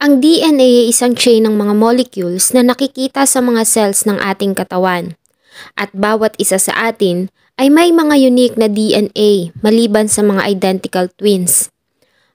Ang DNA ay isang chain ng mga molecules na nakikita sa mga cells ng ating katawan. At bawat isa sa atin ay may mga unique na DNA maliban sa mga identical twins.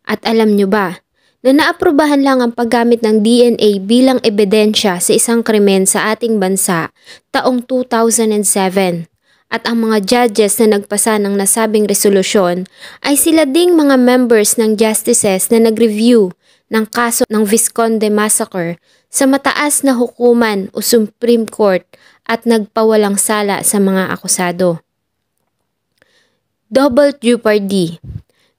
At alam nyo ba na naaprubahan lang ang paggamit ng DNA bilang ebidensya sa isang krimen sa ating bansa taong 2007 at ang mga judges na nagpasa ng nasabing resolusyon ay sila ding mga members ng justices na nag-review ng kaso ng Visconde Massacre sa mataas na hukuman o Supreme Court at nagpawalang sala sa mga akusado. Double Jeopardy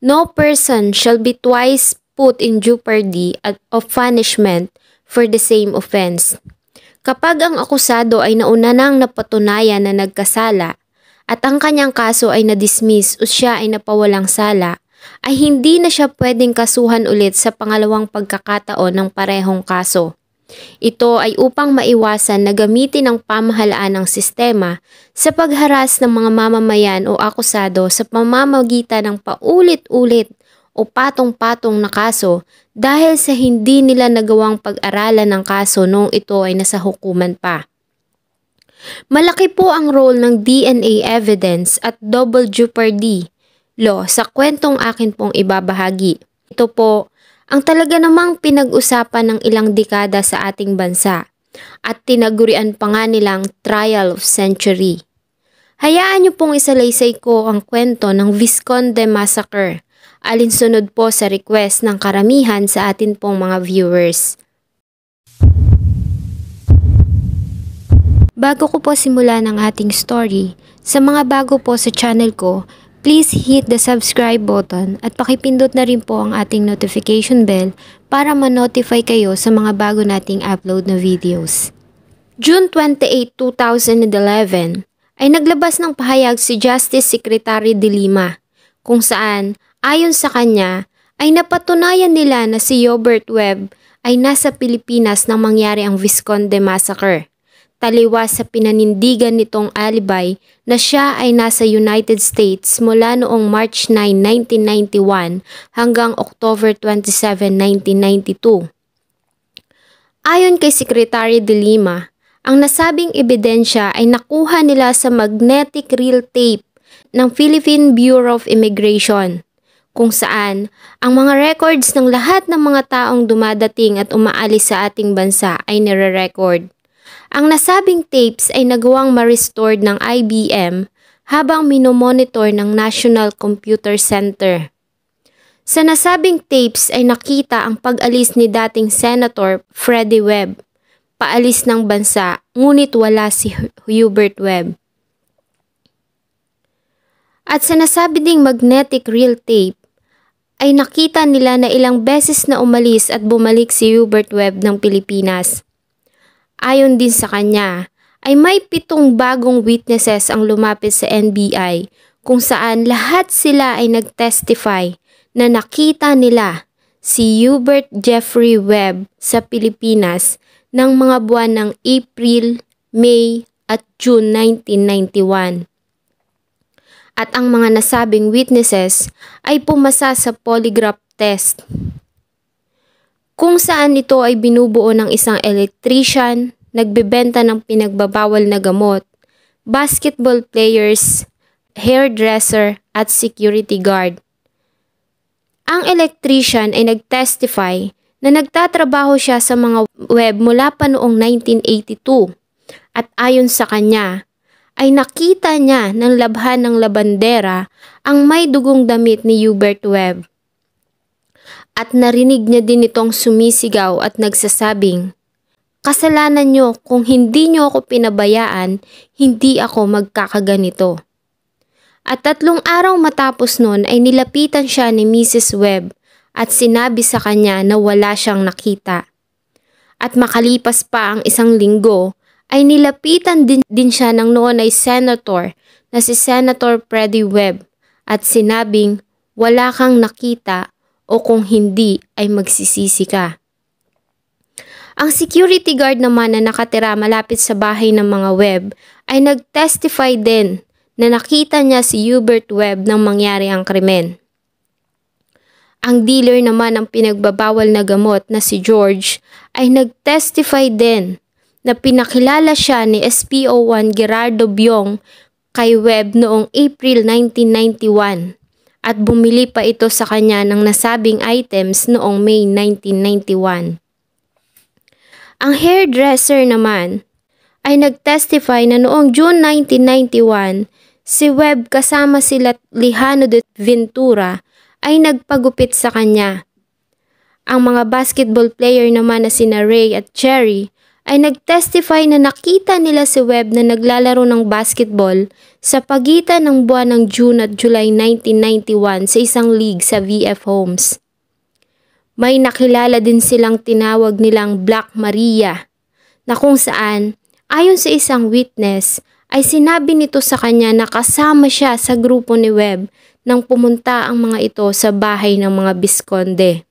No person shall be twice put in jeopardy of punishment for the same offense. Kapag ang akusado ay nauna nang napatunayan na nagkasala at ang kanyang kaso ay na-dismiss o siya ay napawalang sala, ay hindi na siya pwedeng kasuhan ulit sa pangalawang pagkakataon ng parehong kaso. Ito ay upang maiwasan na gamitin ng pamahalaan ng sistema sa pagharas ng mga mamamayan o akusado sa pamamagitan ng paulit-ulit o patong-patong na kaso dahil sa hindi nila nagawang pag-aralan ng kaso noong ito ay nasa hukuman pa. Malaki po ang role ng DNA evidence at double jeopardy Lo sa kwentong akin pong ibabahagi. Ito po ang talaga namang pinag-usapan ng ilang dekada sa ating bansa at tinagurian pa nga nilang Trial of Century. Hayaan niyo pong isalaysay ko ang kwento ng Visconde Massacre, alinsunod po sa request ng karamihan sa atin pong mga viewers. Bago ko po simulan ang ating story, sa mga bago po sa channel ko, Please hit the subscribe button at pakipindot na rin po ang ating notification bell para ma-notify kayo sa mga bago nating upload na videos. June 28, 2011 ay naglabas ng pahayag si Justice Secretary De Lima kung saan ayon sa kanya ay napatunayan nila na si Robert Webb ay nasa Pilipinas nang mangyari ang Visconde Massacre taliwas sa pinanindigan nitong alibi na siya ay nasa United States mula noong March 9, 1991 hanggang October 27, 1992. Ayon kay Secretary de Lima, ang nasabing ebidensya ay nakuha nila sa magnetic reel tape ng Philippine Bureau of Immigration kung saan ang mga records ng lahat ng mga taong dumadating at umaalis sa ating bansa ay nire-record. Ang nasabing tapes ay nagawang ma-restored ng IBM habang minomonitor ng National Computer Center. Sa nasabing tapes ay nakita ang pag-alis ni dating Senator Freddie Webb, paalis ng bansa ngunit wala si Hubert Webb. At sa nasabi ding magnetic reel tape ay nakita nila na ilang beses na umalis at bumalik si Hubert Webb ng Pilipinas Ayon din sa kanya, ay may pitong bagong witnesses ang lumapit sa NBI kung saan lahat sila ay nagtestify na nakita nila si Hubert Jeffrey Webb sa Pilipinas ng mga buwan ng April, May at June 1991. At ang mga nasabing witnesses ay pumasa sa polygraph test kung saan ito ay binubuo ng isang electrician, nagbebenta ng pinagbabawal na gamot, basketball players, hairdresser at security guard. Ang electrician ay nagtestify na nagtatrabaho siya sa mga web mula pa noong 1982 at ayon sa kanya ay nakita niya ng labhan ng labandera ang may dugong damit ni Hubert Webb at narinig niya din itong sumisigaw at nagsasabing, Kasalanan niyo kung hindi niyo ako pinabayaan, hindi ako magkakaganito. At tatlong araw matapos nun ay nilapitan siya ni Mrs. Webb at sinabi sa kanya na wala siyang nakita. At makalipas pa ang isang linggo, ay nilapitan din, din siya ng noon ay senator na si Senator Freddie Webb at sinabing wala kang nakita o kung hindi ay magsisisi ka. Ang security guard naman na nakatira malapit sa bahay ng mga Webb ay nagtestify din na nakita niya si Hubert Webb nang mangyari ang krimen. Ang dealer naman ng pinagbabawal na gamot na si George ay nagtestify din na pinakilala siya ni SPO1 Gerardo Byong kay Webb noong April 1991 at bumili pa ito sa kanya ng nasabing items noong May 1991. Ang hairdresser naman ay nagtestify na noong June 1991, si Webb kasama sila Lihano de Ventura ay nagpagupit sa kanya. Ang mga basketball player naman na sina Ray at Cherry ay nagtestify na nakita nila si Webb na naglalaro ng basketball sa pagitan ng buwan ng June at July 1991 sa isang league sa VF Homes. May nakilala din silang tinawag nilang Black Maria na kung saan, ayon sa isang witness, ay sinabi nito sa kanya na kasama siya sa grupo ni Webb nang pumunta ang mga ito sa bahay ng mga Bisconde.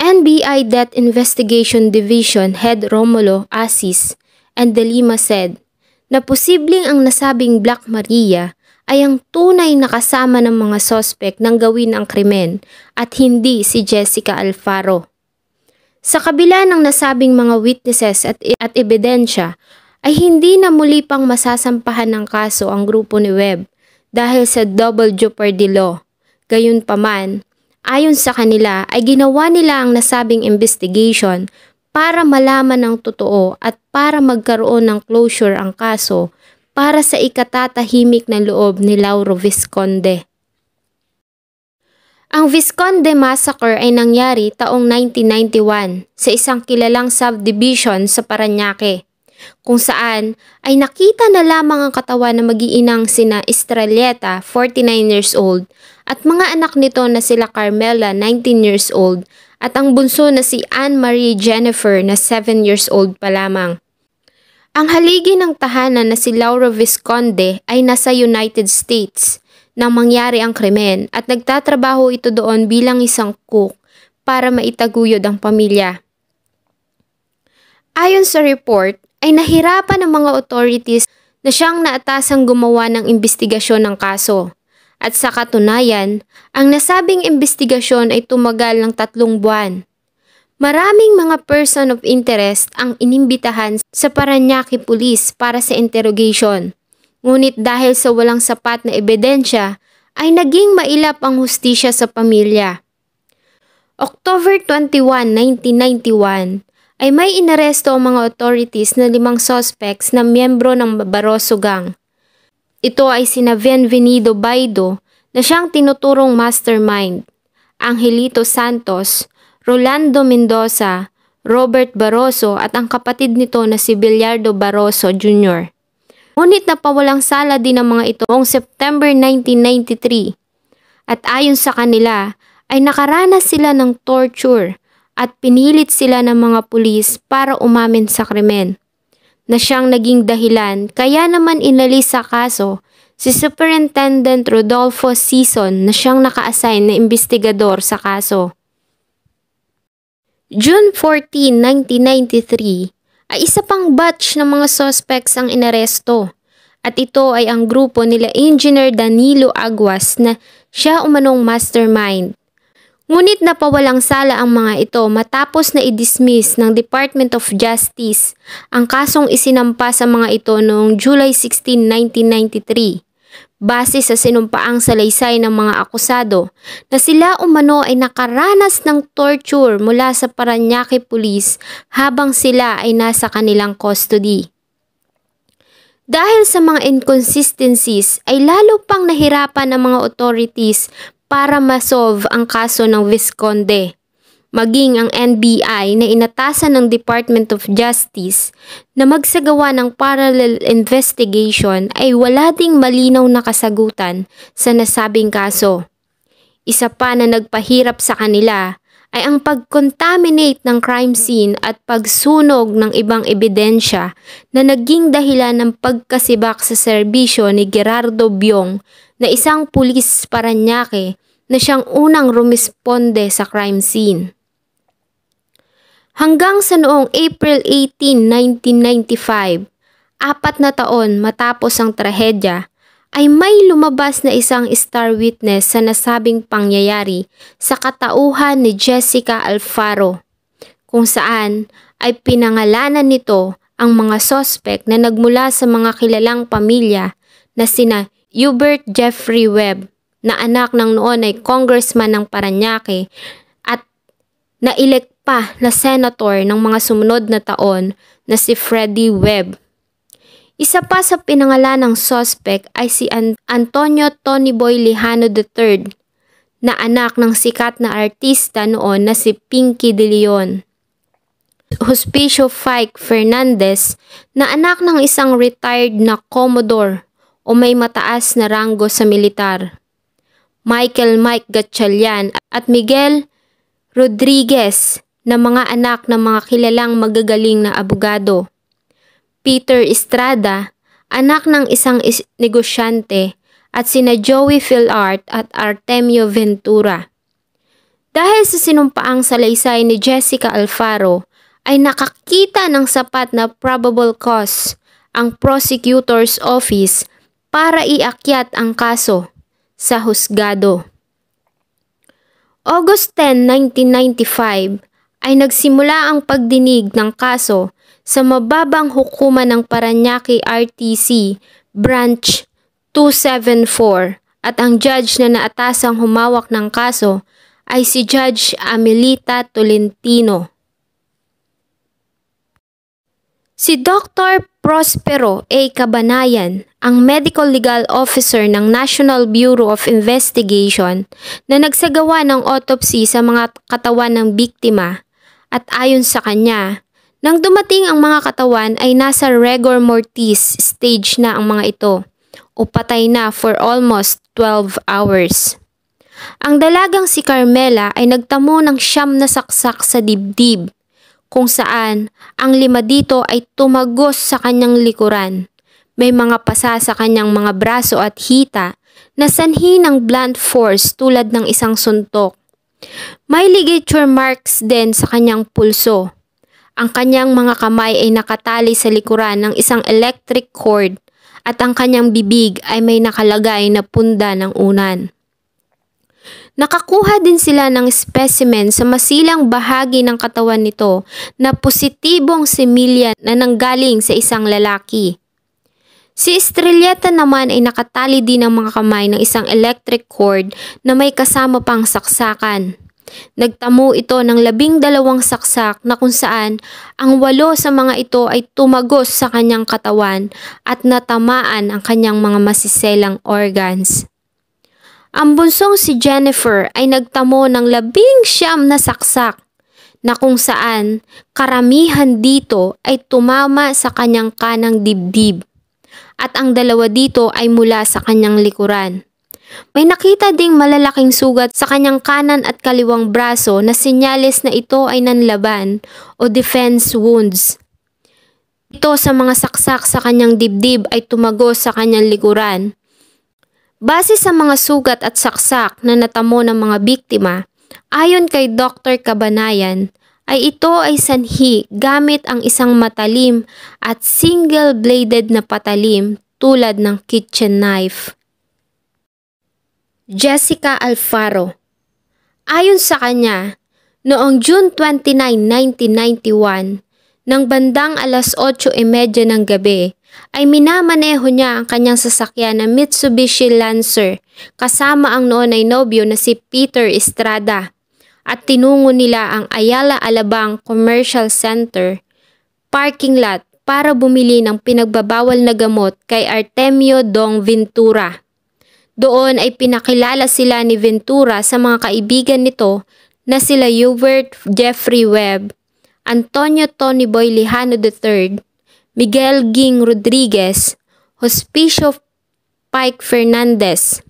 NBI Debt Investigation Division Head Romulo Asis and De Lima said na posibleng ang nasabing Black Maria ay ang tunay na kasama ng mga sospek nang gawin ang krimen at hindi si Jessica Alfaro. Sa kabila ng nasabing mga witnesses at, at ebidensya, ay hindi na muli pang masasampahan ng kaso ang grupo ni Webb dahil sa double jeopardy law. Gayunpaman, Ayon sa kanila ay ginawa nila ang nasabing investigation para malaman ang totoo at para magkaroon ng closure ang kaso para sa ikatatahimik na loob ni Lauro Visconde. Ang Visconde Massacre ay nangyari taong 1991 sa isang kilalang subdivision sa Paranaque, kung saan ay nakita na lamang ang katawan ng mag-iinang sina Estrelleta, 49 years old, at mga anak nito na sila Carmela, 19 years old, at ang bunso na si Anne Marie Jennifer na 7 years old pa lamang. Ang haligi ng tahanan na si Laura Visconde ay nasa United States nang mangyari ang krimen at nagtatrabaho ito doon bilang isang cook para maitaguyod ang pamilya. Ayon sa report, ay nahirapan ang mga authorities na siyang naatasang gumawa ng investigasyon ng kaso at sa katunayan, ang nasabing investigasyon ay tumagal ng tatlong buwan. Maraming mga person of interest ang inimbitahan sa Paranaque Police para sa interrogation. Ngunit dahil sa walang sapat na ebidensya, ay naging mailap ang hustisya sa pamilya. October 21, 1991, ay may inaresto ang mga authorities na limang suspects na miyembro ng Barroso Gang. Ito ay sina Bienvenido Baido na siyang tinuturong mastermind, Angelito Santos, Rolando Mendoza, Robert Barroso at ang kapatid nito na si Bilyardo Barroso Jr. Ngunit napawalang sala din ang mga ito noong September 1993 at ayon sa kanila ay nakaranas sila ng torture at pinilit sila ng mga pulis para umamin sa krimen na siyang naging dahilan kaya naman inalis sa kaso si Superintendent Rodolfo Season na siyang naka-assign na investigador sa kaso. June 14, 1993 ay isa pang batch ng mga suspects ang inaresto at ito ay ang grupo nila Engineer Danilo Aguas na siya umanong mastermind. Ngunit napawalang sala ang mga ito matapos na i-dismiss ng Department of Justice ang kasong isinampa sa mga ito noong July 16, 1993 base sa sinumpaang salaysay ng mga akusado na sila umano ay nakaranas ng torture mula sa Paranaque Police habang sila ay nasa kanilang custody. Dahil sa mga inconsistencies ay lalo pang nahirapan ang mga authorities para masolve ang kaso ng Visconde. Maging ang NBI na inatasan ng Department of Justice na magsagawa ng parallel investigation ay wala ding malinaw na kasagutan sa nasabing kaso. Isa pa na nagpahirap sa kanila ay ang pag-contaminate ng crime scene at pagsunog ng ibang ebidensya na naging dahilan ng pagkasibak sa serbisyo ni Gerardo Biong na isang pulis Paranaque na siyang unang rumisponde sa crime scene. Hanggang sa noong April 18, 1995, apat na taon matapos ang trahedya, ay may lumabas na isang star witness sa nasabing pangyayari sa katauhan ni Jessica Alfaro, kung saan ay pinangalanan nito ang mga sospek na nagmula sa mga kilalang pamilya na sina Hubert Jeffrey Webb, na anak ng noon ay congressman ng Paranaque at nailek pa na senator ng mga sumunod na taon na si Freddie Webb. Isa pa sa pinangalan ng sospek ay si Antonio Tony Boy Lihano III na anak ng sikat na artista noon na si Pinky De Leon. Hospicio Fike Fernandez na anak ng isang retired na commodore o may mataas na ranggo sa militar. Michael Mike Gatchalian at Miguel Rodriguez na mga anak ng mga kilalang magagaling na abogado. Peter Estrada, anak ng isang is negosyante at sina Joey Philart at Artemio Ventura. Dahil sa sinumpaang salaysay ni Jessica Alfaro, ay nakakita ng sapat na probable cause ang prosecutor's office para iakyat ang kaso sa husgado. August 10, 1995 ay nagsimula ang pagdinig ng kaso sa mababang hukuman ng Paranaque RTC Branch 274 at ang judge na naatasang humawak ng kaso ay si Judge Amelita Tolentino. Si Dr. Prospero A. Cabanayan, ang Medical Legal Officer ng National Bureau of Investigation na nagsagawa ng autopsy sa mga katawan ng biktima at ayon sa kanya, nang dumating ang mga katawan ay nasa rigor mortis stage na ang mga ito o patay na for almost 12 hours. Ang dalagang si Carmela ay nagtamo ng siyam na saksak sa dibdib kung saan ang lima dito ay tumagos sa kanyang likuran. May mga pasa sa kanyang mga braso at hita na sanhi ng blunt force tulad ng isang suntok. May ligature marks din sa kanyang pulso. Ang kanyang mga kamay ay nakatali sa likuran ng isang electric cord at ang kanyang bibig ay may nakalagay na punda ng unan. Nakakuha din sila ng specimen sa masilang bahagi ng katawan nito na positibong similya na nanggaling sa isang lalaki. Si Estrelleta naman ay nakatali din ng mga kamay ng isang electric cord na may kasama pang saksakan. Nagtamo ito ng labing dalawang saksak na kung saan ang walo sa mga ito ay tumagos sa kanyang katawan at natamaan ang kanyang mga masiselang organs. Ang bunsong si Jennifer ay nagtamo ng labing siyam na saksak na kung saan karamihan dito ay tumama sa kanyang kanang dibdib at ang dalawa dito ay mula sa kanyang likuran. May nakita ding malalaking sugat sa kanyang kanan at kaliwang braso na sinyales na ito ay nanlaban o defense wounds. Ito sa mga saksak sa kanyang dibdib ay tumago sa kanyang likuran Base sa mga sugat at saksak na natamo ng mga biktima, ayon kay Dr. Cabanayan, ay ito ay sanhi gamit ang isang matalim at single-bladed na patalim tulad ng kitchen knife. Jessica Alfaro Ayon sa kanya, noong June 29, 1991, nang bandang alas 8.30 e ng gabi, ay minamaneho niya ang kanyang sasakyan na Mitsubishi Lancer kasama ang noon ay nobyo na si Peter Estrada at tinungo nila ang Ayala Alabang Commercial Center parking lot para bumili ng pinagbabawal na gamot kay Artemio Dong Ventura. Doon ay pinakilala sila ni Ventura sa mga kaibigan nito na sila Hubert Jeffrey Webb, Antonio Tony Boy Lihano III, Miguel Ging Rodriguez, Hospicio Pike Fernandez,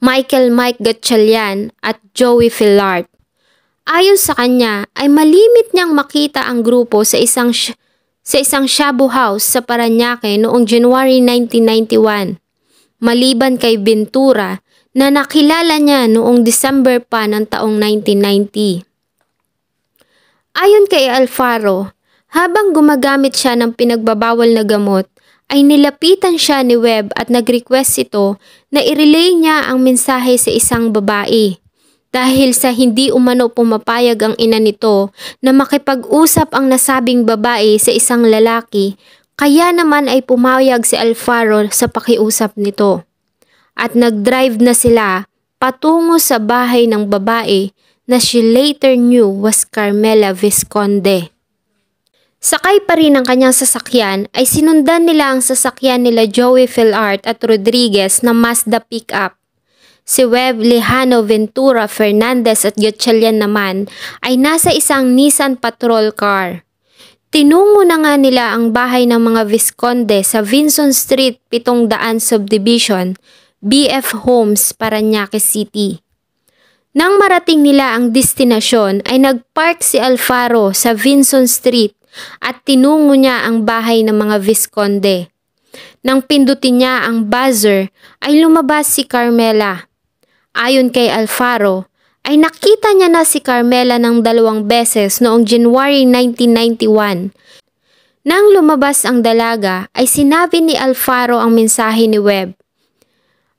Michael Mike Gatchalian at Joey Fillard. Ayon sa kanya ay malimit niyang makita ang grupo sa isang sa isang shabu house sa Paranaque noong January 1991. Maliban kay Ventura na nakilala niya noong December pa ng taong 1990. Ayon kay Alfaro, habang gumagamit siya ng pinagbabawal na gamot, ay nilapitan siya ni Webb at nag-request ito na i-relay niya ang mensahe sa isang babae. Dahil sa hindi umano pumapayag ang ina nito na makipag-usap ang nasabing babae sa isang lalaki, kaya naman ay pumayag si Alfaro sa pakiusap nito. At nag-drive na sila patungo sa bahay ng babae na she later knew was Carmela Visconde. Sakay pa rin ang kanyang sasakyan ay sinundan nila ang sasakyan nila Joey Philart at Rodriguez na Mazda pickup. Si Web Lejano Ventura Fernandez at Gutchalian naman ay nasa isang Nissan patrol car. Tinungo na nga nila ang bahay ng mga Visconde sa Vinson Street 700 Subdivision, BF Homes, Paranaque City. Nang marating nila ang destinasyon ay nagpark si Alfaro sa Vinson Street at tinungo niya ang bahay ng mga Visconde. Nang pindutin niya ang buzzer ay lumabas si Carmela. Ayon kay Alfaro, ay nakita niya na si Carmela ng dalawang beses noong January 1991. Nang lumabas ang dalaga ay sinabi ni Alfaro ang mensahe ni Webb.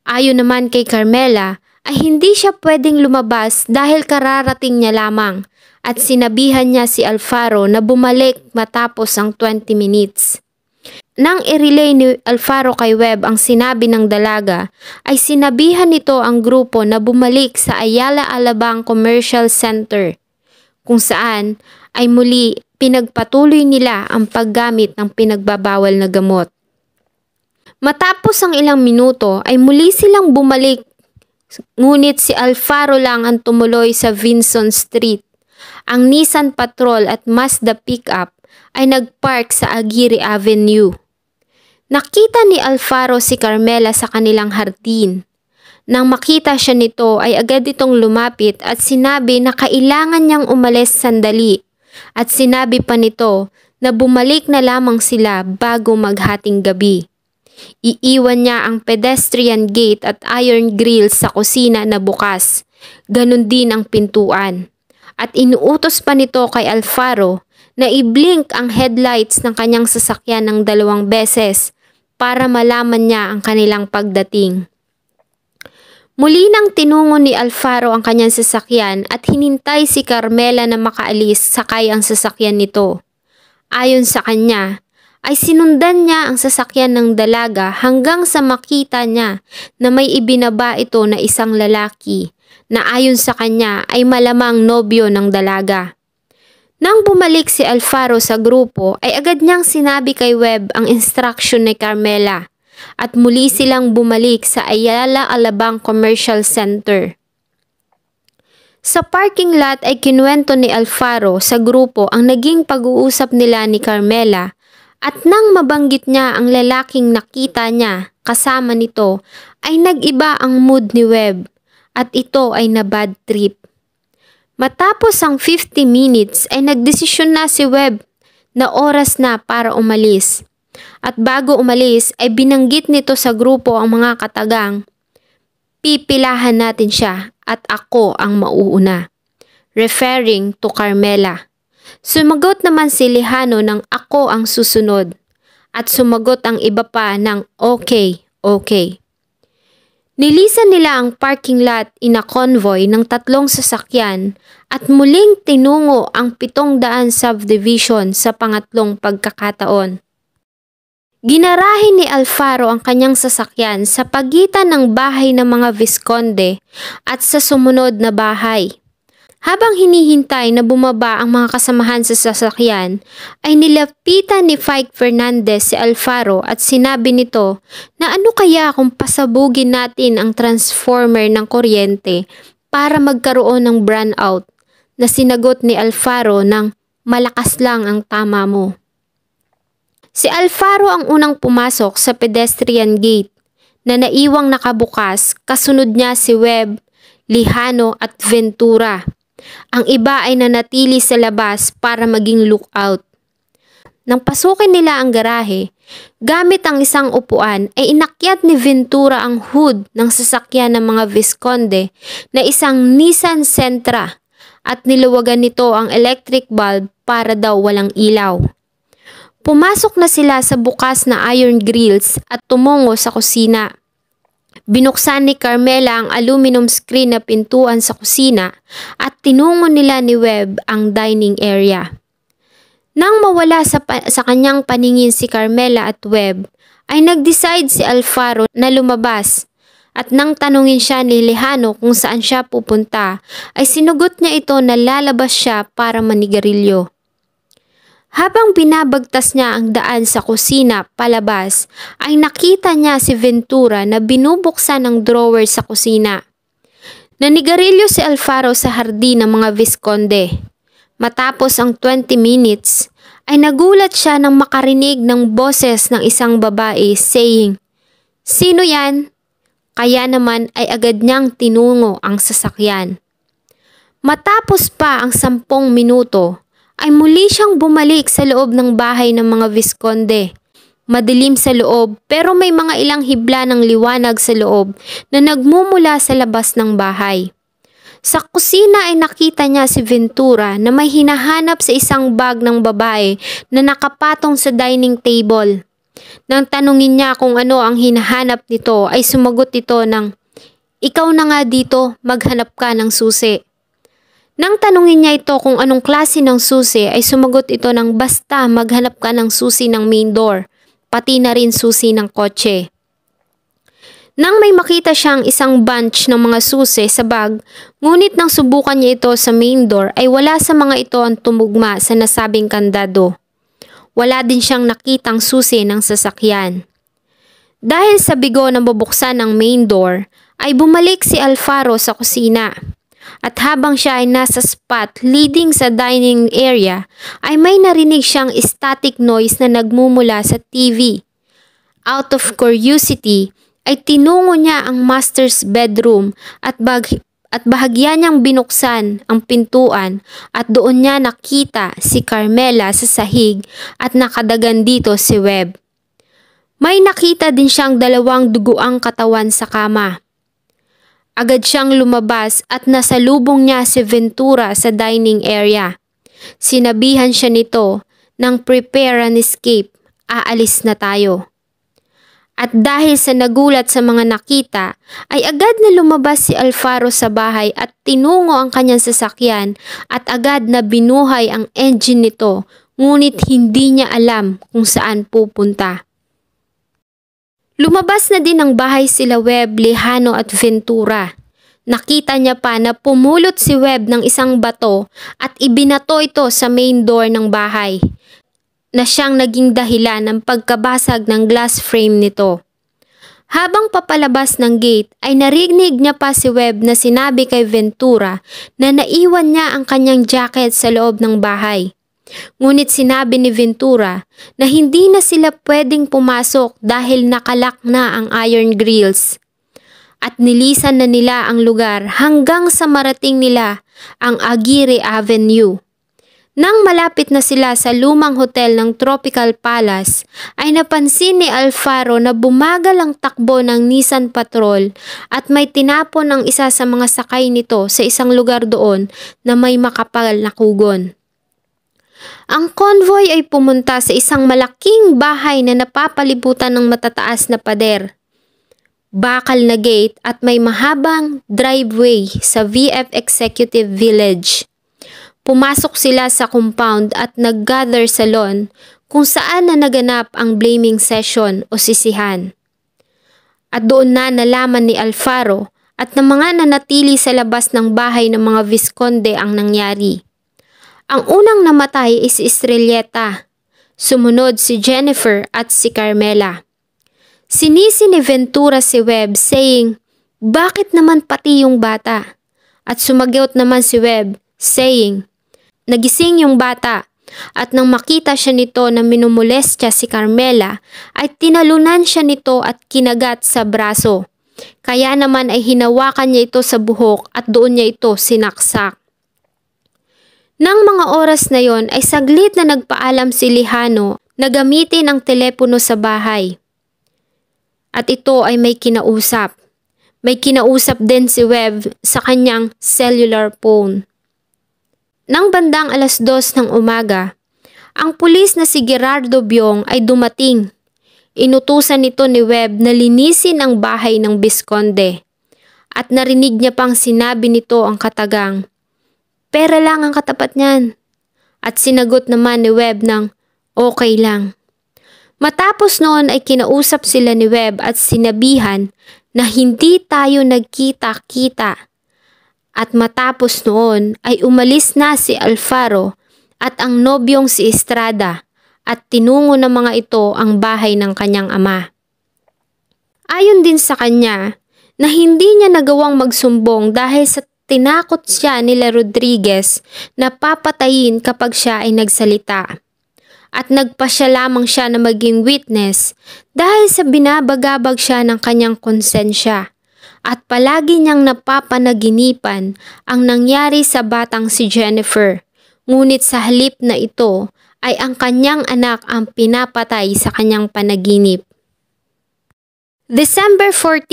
Ayon naman kay Carmela ay hindi siya pwedeng lumabas dahil kararating niya lamang at sinabihan niya si Alfaro na bumalik matapos ang 20 minutes. Nang i-relay ni Alfaro kay Webb ang sinabi ng dalaga, ay sinabihan nito ang grupo na bumalik sa Ayala Alabang Commercial Center, kung saan ay muli pinagpatuloy nila ang paggamit ng pinagbabawal na gamot. Matapos ang ilang minuto ay muli silang bumalik, ngunit si Alfaro lang ang tumuloy sa Vinson Street ang Nissan Patrol at Mazda pickup ay nagpark sa Aguirre Avenue. Nakita ni Alfaro si Carmela sa kanilang hardin. Nang makita siya nito ay agad itong lumapit at sinabi na kailangan niyang umalis sandali at sinabi pa nito na bumalik na lamang sila bago maghating gabi. Iiwan niya ang pedestrian gate at iron grill sa kusina na bukas. Ganon din ang pintuan at inuutos pa nito kay Alfaro na i-blink ang headlights ng kanyang sasakyan ng dalawang beses para malaman niya ang kanilang pagdating. Muli nang tinungo ni Alfaro ang kanyang sasakyan at hinintay si Carmela na makaalis sakay ang sasakyan nito. Ayon sa kanya, ay sinundan niya ang sasakyan ng dalaga hanggang sa makita niya na may ibinaba ito na isang lalaki na ayon sa kanya ay malamang nobyo ng dalaga. Nang bumalik si Alfaro sa grupo ay agad niyang sinabi kay Webb ang instruction ni Carmela at muli silang bumalik sa Ayala Alabang Commercial Center. Sa parking lot ay kinuwento ni Alfaro sa grupo ang naging pag-uusap nila ni Carmela at nang mabanggit niya ang lalaking nakita niya kasama nito ay nag-iba ang mood ni Webb at ito ay na bad trip. Matapos ang 50 minutes ay nagdesisyon na si Webb na oras na para umalis. At bago umalis ay binanggit nito sa grupo ang mga katagang, pipilahan natin siya at ako ang mauuna. Referring to Carmela. Sumagot naman si Lihano ng ako ang susunod at sumagot ang iba pa ng okay, okay. Nilisan nila ang parking lot in a convoy ng tatlong sasakyan at muling tinungo ang 700 subdivision sa pangatlong pagkakataon. Ginarahin ni Alfaro ang kanyang sasakyan sa pagitan ng bahay ng mga Visconde at sa sumunod na bahay. Habang hinihintay na bumaba ang mga kasamahan sa sasakyan, ay nilapitan ni Fike Fernandez si Alfaro at sinabi nito na ano kaya kung pasabugin natin ang transformer ng kuryente para magkaroon ng brownout na sinagot ni Alfaro ng malakas lang ang tama mo. Si Alfaro ang unang pumasok sa pedestrian gate na naiwang nakabukas kasunod niya si Webb, Lihano at Ventura. Ang iba ay nanatili sa labas para maging lookout. Nang pasukin nila ang garahe, gamit ang isang upuan ay inakyat ni Ventura ang hood ng sasakyan ng mga Visconde na isang Nissan Sentra at niluwagan nito ang electric bulb para daw walang ilaw. Pumasok na sila sa bukas na iron grills at tumungo sa kusina. Binuksan ni Carmela ang aluminum screen na pintuan sa kusina at tinungo nila ni Webb ang dining area. Nang mawala sa, sa kanyang paningin si Carmela at Webb, ay nag-decide si Alfaro na lumabas at nang tanungin siya ni Lejano kung saan siya pupunta, ay sinugot niya ito na lalabas siya para manigarilyo. Habang binabagtas niya ang daan sa kusina palabas, ay nakita niya si Ventura na binubuksan ang drawer sa kusina. Nanigarilyo si Alfaro sa hardin ng mga Visconde. Matapos ang 20 minutes, ay nagulat siya nang makarinig ng boses ng isang babae saying, Sino yan? Kaya naman ay agad niyang tinungo ang sasakyan. Matapos pa ang sampung minuto, ay muli siyang bumalik sa loob ng bahay ng mga Visconde. Madilim sa loob pero may mga ilang hibla ng liwanag sa loob na nagmumula sa labas ng bahay. Sa kusina ay nakita niya si Ventura na may hinahanap sa isang bag ng babae na nakapatong sa dining table. Nang tanungin niya kung ano ang hinahanap nito ay sumagot ito ng, Ikaw na nga dito, maghanap ka ng susi. Nang tanungin niya ito kung anong klase ng susi ay sumagot ito ng basta maghanap ka ng susi ng main door, pati na rin susi ng kotse. Nang may makita siyang isang bunch ng mga susi sa bag, ngunit nang subukan niya ito sa main door ay wala sa mga ito ang tumugma sa nasabing kandado. Wala din siyang nakitang susi ng sasakyan. Dahil sa bigo na bubuksan ng main door, ay bumalik si Alfaro sa kusina at habang siya ay nasa spot leading sa dining area ay may narinig siyang static noise na nagmumula sa TV. Out of curiosity ay tinungo niya ang master's bedroom at bag at bahagya niyang binuksan ang pintuan at doon niya nakita si Carmela sa sahig at nakadagan dito si Webb. May nakita din siyang dalawang duguang katawan sa kama. Agad siyang lumabas at nasalubong niya si Ventura sa dining area. Sinabihan siya nito ng prepare an escape, aalis na tayo. At dahil sa nagulat sa mga nakita, ay agad na lumabas si Alfaro sa bahay at tinungo ang kanyang sasakyan at agad na binuhay ang engine nito ngunit hindi niya alam kung saan pupunta. Lumabas na din ng bahay sila Webb, Lejano at Ventura. Nakita niya pa na pumulot si Webb ng isang bato at ibinato ito sa main door ng bahay na siyang naging dahilan ng pagkabasag ng glass frame nito. Habang papalabas ng gate ay narinig niya pa si Webb na sinabi kay Ventura na naiwan niya ang kanyang jacket sa loob ng bahay. Ngunit sinabi ni Ventura na hindi na sila pwedeng pumasok dahil nakalak na ang iron grills. At nilisan na nila ang lugar hanggang sa marating nila ang Aguirre Avenue. Nang malapit na sila sa lumang hotel ng Tropical Palace, ay napansin ni Alfaro na bumagal ang takbo ng Nissan Patrol at may tinapon ang isa sa mga sakay nito sa isang lugar doon na may makapal na kugon. Ang convoy ay pumunta sa isang malaking bahay na napapalibutan ng matataas na pader, bakal na gate at may mahabang driveway sa VF Executive Village. Pumasok sila sa compound at naggather sa lawn kung saan na naganap ang blaming session o sisihan. At doon na nalaman ni Alfaro at ng mga nanatili sa labas ng bahay ng mga Visconde ang nangyari. Ang unang namatay ay si Estrelleta, sumunod si Jennifer at si Carmela. Sinisi ni Ventura si Webb saying, bakit naman pati yung bata? At sumagot naman si Webb saying, nagising yung bata at nang makita siya nito na minumulestya si Carmela ay tinalunan siya nito at kinagat sa braso. Kaya naman ay hinawakan niya ito sa buhok at doon niya ito sinaksak. Nang mga oras na yon ay saglit na nagpaalam si Lihano na gamitin ang telepono sa bahay. At ito ay may kinausap. May kinausap din si Web sa kanyang cellular phone. Nang bandang alas dos ng umaga, ang pulis na si Gerardo Byong ay dumating. Inutusan nito ni Web na linisin ang bahay ng Bisconde. At narinig niya pang sinabi nito ang katagang, Pera lang ang katapat niyan. At sinagot naman ni Webb ng okay lang. Matapos noon ay kinausap sila ni Webb at sinabihan na hindi tayo nagkita-kita. At matapos noon ay umalis na si Alfaro at ang nobyong si Estrada at tinungo ng mga ito ang bahay ng kanyang ama. Ayon din sa kanya na hindi niya nagawang magsumbong dahil sa tinakot siya nila Rodriguez na papatayin kapag siya ay nagsalita. At nagpa siya lamang siya na maging witness dahil sa binabagabag siya ng kanyang konsensya at palagi niyang napapanaginipan ang nangyari sa batang si Jennifer. Ngunit sa halip na ito ay ang kanyang anak ang pinapatay sa kanyang panaginip. December 14,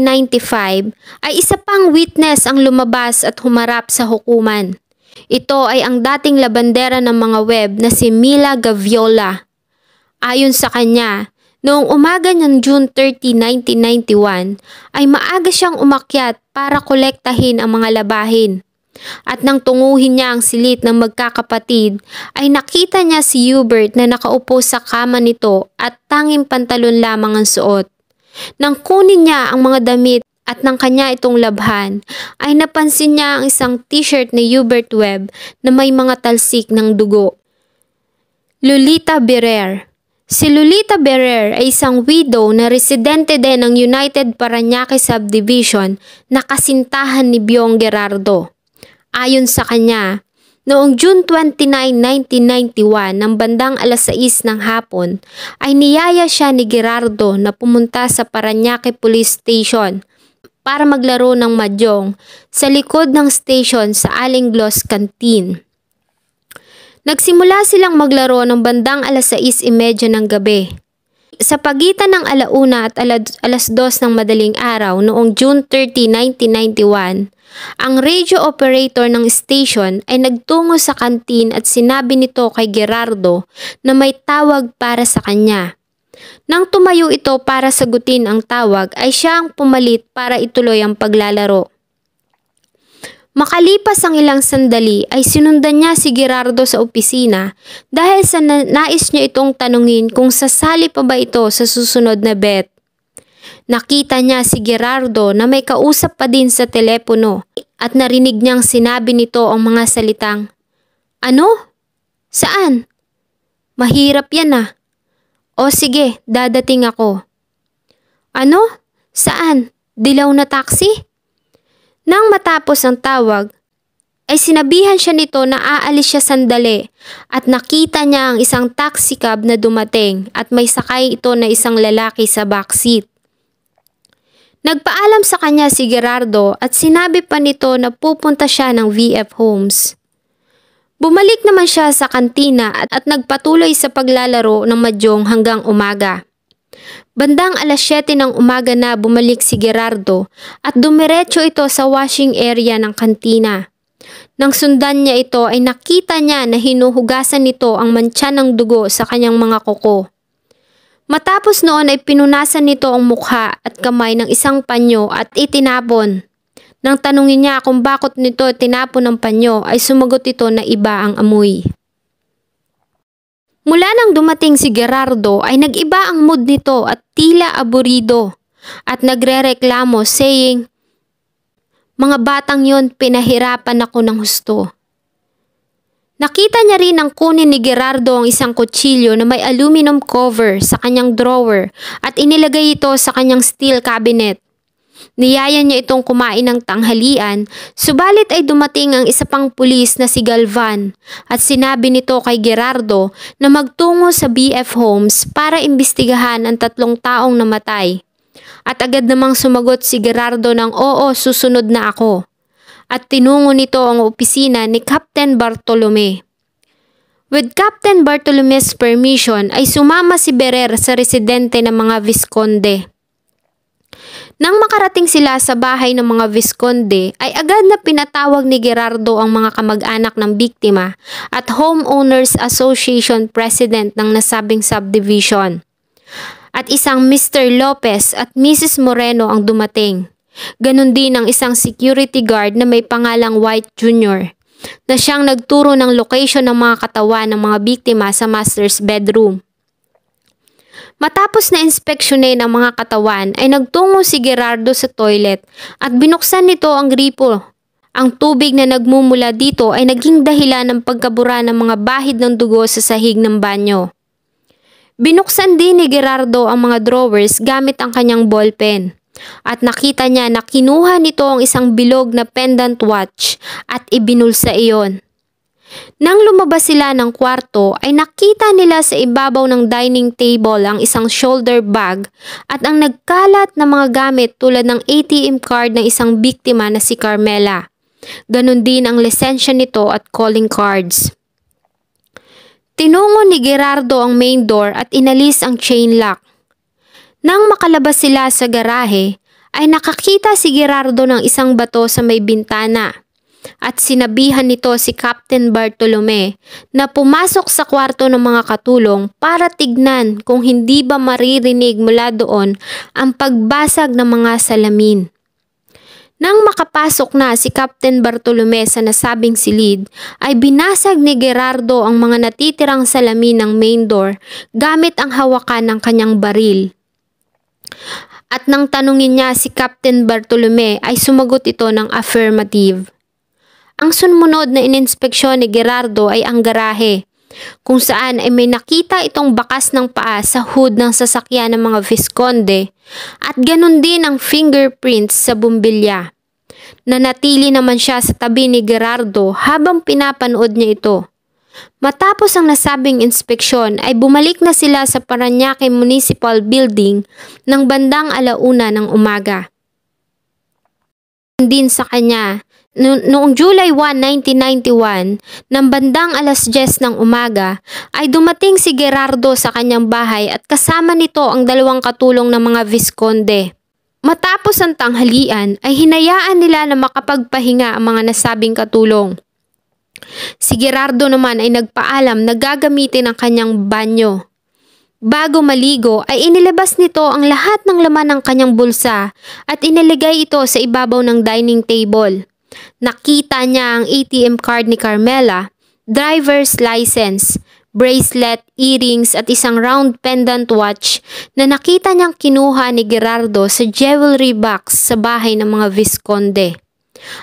1995 ay isa pang witness ang lumabas at humarap sa hukuman. Ito ay ang dating labandera ng mga web na si Mila Gaviola. Ayon sa kanya, noong umaga ng June 30, 1991 ay maaga siyang umakyat para kolektahin ang mga labahin. At nang tunguhin niya ang silit ng magkakapatid, ay nakita niya si Hubert na nakaupo sa kama nito at tanging pantalon lamang ang suot. Nang kunin niya ang mga damit at nang kanya itong labhan, ay napansin niya ang isang t-shirt ni Hubert Webb na may mga talsik ng dugo. Lolita Berer Si Lolita Berer ay isang widow na residente din ng United Paranaque Subdivision na kasintahan ni Biong Gerardo. Ayon sa kanya, Noong June 29, 1991, ng bandang alas 6 ng hapon, ay niyaya siya ni Gerardo na pumunta sa Paranaque Police Station para maglaro ng madyong sa likod ng station sa Alinglos Canteen. Nagsimula silang maglaro ng bandang alas 6.30 ng gabi. Sa pagitan ng alauna at alas 2 ng madaling araw noong June 30, 1991, ang radio operator ng station ay nagtungo sa kantin at sinabi nito kay Gerardo na may tawag para sa kanya. Nang tumayo ito para sagutin ang tawag ay siya ang pumalit para ituloy ang paglalaro. Makalipas ang ilang sandali ay sinundan niya si Gerardo sa opisina dahil sa nais niya itong tanungin kung sasali pa ba ito sa susunod na bet. Nakita niya si Gerardo na may kausap pa din sa telepono at narinig niyang sinabi nito ang mga salitang, Ano? Saan? Mahirap yan ah. O sige, dadating ako. Ano? Saan? Dilaw na taxi? Nang matapos ang tawag, ay sinabihan siya nito na aalis siya sandali at nakita niya ang isang taxi cab na dumating at may sakay ito na isang lalaki sa backseat. Nagpaalam sa kanya si Gerardo at sinabi pa nito na pupunta siya ng VF Homes. Bumalik naman siya sa kantina at, at nagpatuloy sa paglalaro ng madyong hanggang umaga. Bandang alas 7 ng umaga na bumalik si Gerardo at dumiretso ito sa washing area ng kantina. Nang sundan niya ito ay nakita niya na hinuhugasan nito ang mantsa ng dugo sa kanyang mga kuko. Matapos noon ay pinunasan nito ang mukha at kamay ng isang panyo at itinapon. Nang tanungin niya kung bakit nito tinapon ng panyo ay sumagot ito na iba ang amoy. Mula nang dumating si Gerardo ay nag-iba ang mood nito at tila aburido at nagrereklamo saying, Mga batang yon pinahirapan ako ng husto. Nakita niya rin ang kunin ni Gerardo ang isang kutsilyo na may aluminum cover sa kanyang drawer at inilagay ito sa kanyang steel cabinet. Niyayan niya itong kumain ng tanghalian, subalit ay dumating ang isa pang pulis na si Galvan at sinabi nito kay Gerardo na magtungo sa BF Homes para imbestigahan ang tatlong taong namatay. At agad namang sumagot si Gerardo ng oo susunod na ako at tinungo nito ang opisina ni Captain Bartolome. With Captain Bartolome's permission ay sumama si Berer sa residente ng mga Visconde. Nang makarating sila sa bahay ng mga Visconde ay agad na pinatawag ni Gerardo ang mga kamag-anak ng biktima at Homeowners Association President ng nasabing subdivision. At isang Mr. Lopez at Mrs. Moreno ang dumating. Ganon din ang isang security guard na may pangalang White Jr. na siyang nagturo ng location ng mga katawan ng mga biktima sa master's bedroom. Matapos na inspeksyonin ang mga katawan ay nagtungo si Gerardo sa toilet at binuksan nito ang gripo. Ang tubig na nagmumula dito ay naging dahilan ng pagkabura ng mga bahid ng dugo sa sahig ng banyo. Binuksan din ni Gerardo ang mga drawers gamit ang kanyang ballpen. At nakita niya na kinuha nito ang isang bilog na pendant watch at ibinulsa iyon. Nang lumabas sila ng kwarto ay nakita nila sa ibabaw ng dining table ang isang shoulder bag at ang nagkalat na mga gamit tulad ng ATM card ng isang biktima na si Carmela. Ganon din ang lisensya nito at calling cards. Tinungo ni Gerardo ang main door at inalis ang chain lock. Nang makalabas sila sa garahe, ay nakakita si Gerardo ng isang bato sa may bintana at sinabihan nito si Captain Bartolome na pumasok sa kwarto ng mga katulong para tignan kung hindi ba maririnig mula doon ang pagbasag ng mga salamin. Nang makapasok na si Captain Bartolome sa nasabing silid, ay binasag ni Gerardo ang mga natitirang salamin ng main door gamit ang hawakan ng kanyang baril at nang tanungin niya si Captain Bartolome ay sumagot ito ng affirmative. Ang sumunod na ininspeksyon ni Gerardo ay ang garahe, kung saan ay may nakita itong bakas ng paa sa hood ng sasakyan ng mga Visconde at ganun din ang fingerprints sa bumbilya. Nanatili naman siya sa tabi ni Gerardo habang pinapanood niya ito. Matapos ang nasabing inspeksyon ay bumalik na sila sa Paranaque Municipal Building ng bandang alauna ng umaga. Din sa kanya, noong July 1, 1991, ng bandang alas 10 ng umaga, ay dumating si Gerardo sa kanyang bahay at kasama nito ang dalawang katulong ng mga Visconde. Matapos ang tanghalian ay hinayaan nila na makapagpahinga ang mga nasabing katulong. Si Gerardo naman ay nagpaalam na gagamitin ang kanyang banyo. Bago maligo ay inilabas nito ang lahat ng laman ng kanyang bulsa at inaligay ito sa ibabaw ng dining table. Nakita niya ang ATM card ni Carmela, driver's license, bracelet, earrings at isang round pendant watch na nakita niyang kinuha ni Gerardo sa jewelry box sa bahay ng mga Visconde.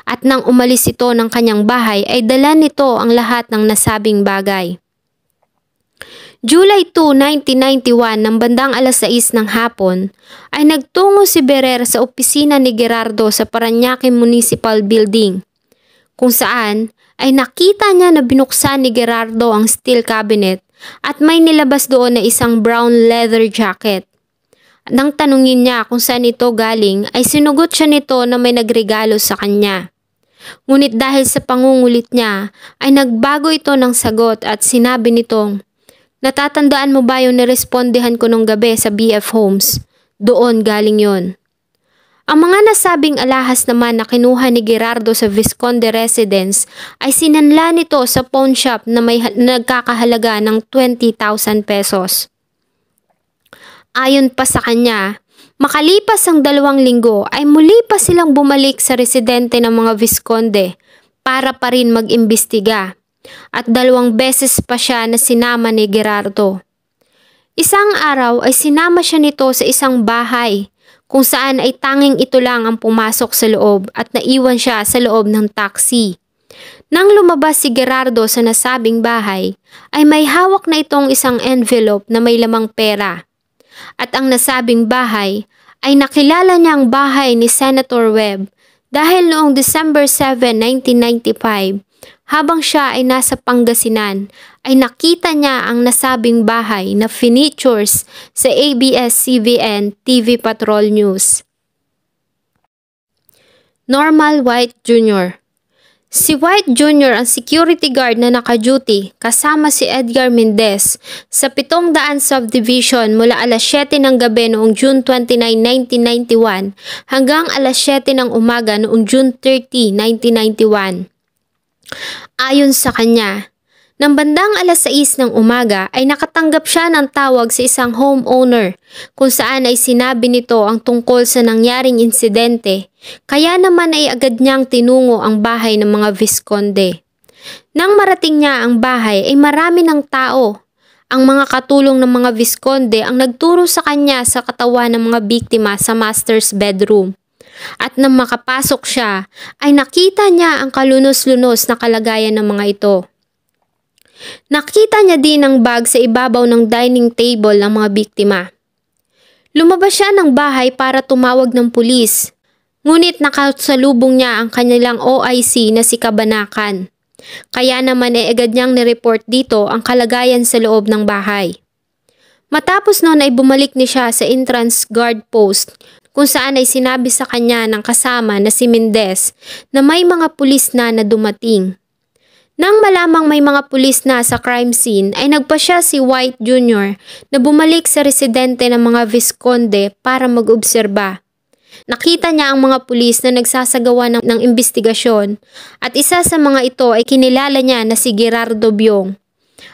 At nang umalis ito ng kanyang bahay ay dala nito ang lahat ng nasabing bagay. July 2, 1991 nang bandang alas 6 ng hapon ay nagtungo si Berer sa opisina ni Gerardo sa Paranaque Municipal Building kung saan ay nakita niya na binuksan ni Gerardo ang steel cabinet at may nilabas doon na isang brown leather jacket. Nang tanungin niya kung saan ito galing ay sinugot siya nito na may nagregalo sa kanya. Ngunit dahil sa pangungulit niya ay nagbago ito ng sagot at sinabi nitong, Natatandaan mo ba yung nirespondihan ko nung gabi sa BF Homes? Doon galing yon. Ang mga nasabing alahas naman na kinuha ni Gerardo sa Visconde Residence ay sinanla nito sa pawn shop na may nagkakahalaga ng 20,000 pesos. Ayon pa sa kanya, makalipas ang dalawang linggo ay muli pa silang bumalik sa residente ng mga Visconde para pa rin mag-imbestiga at dalawang beses pa siya na sinama ni Gerardo. Isang araw ay sinama siya nito sa isang bahay kung saan ay tanging ito lang ang pumasok sa loob at naiwan siya sa loob ng taxi. Nang lumabas si Gerardo sa nasabing bahay, ay may hawak na itong isang envelope na may lamang pera at ang nasabing bahay ay nakilala niya ang bahay ni Senator Webb dahil noong December 7, 1995, habang siya ay nasa Pangasinan, ay nakita niya ang nasabing bahay na finitures sa ABS-CBN TV Patrol News. Normal White Jr. Si White Jr. ang security guard na naka-duty kasama si Edgar Mendez sa 700 subdivision mula alas 7 ng gabi noong June 29, 1991 hanggang alas 7 ng umaga noong June 30, 1991. Ayon sa kanya, nang bandang alas 6 ng umaga ay nakatanggap siya ng tawag sa isang homeowner kung saan ay sinabi nito ang tungkol sa nangyaring insidente kaya naman ay agad niyang tinungo ang bahay ng mga Visconde. Nang marating niya ang bahay ay marami ng tao. Ang mga katulong ng mga Visconde ang nagturo sa kanya sa katawan ng mga biktima sa master's bedroom. At nang makapasok siya ay nakita niya ang kalunos-lunos na kalagayan ng mga ito. Nakita niya din ang bag sa ibabaw ng dining table ng mga biktima. Lumabas siya ng bahay para tumawag ng pulis. Ngunit nakasalubong niya ang kanilang OIC na si Kabanakan. Kaya naman ay eh agad niyang nireport dito ang kalagayan sa loob ng bahay. Matapos noon ay bumalik ni siya sa entrance guard post kung saan ay sinabi sa kanya ng kasama na si Mendez na may mga pulis na na dumating. Nang malamang may mga pulis na sa crime scene ay nagpa siya si White Jr. na bumalik sa residente ng mga Visconde para mag-obserba. Nakita niya ang mga pulis na nagsasagawa ng, ng investigasyon at isa sa mga ito ay kinilala niya na si Gerardo Biong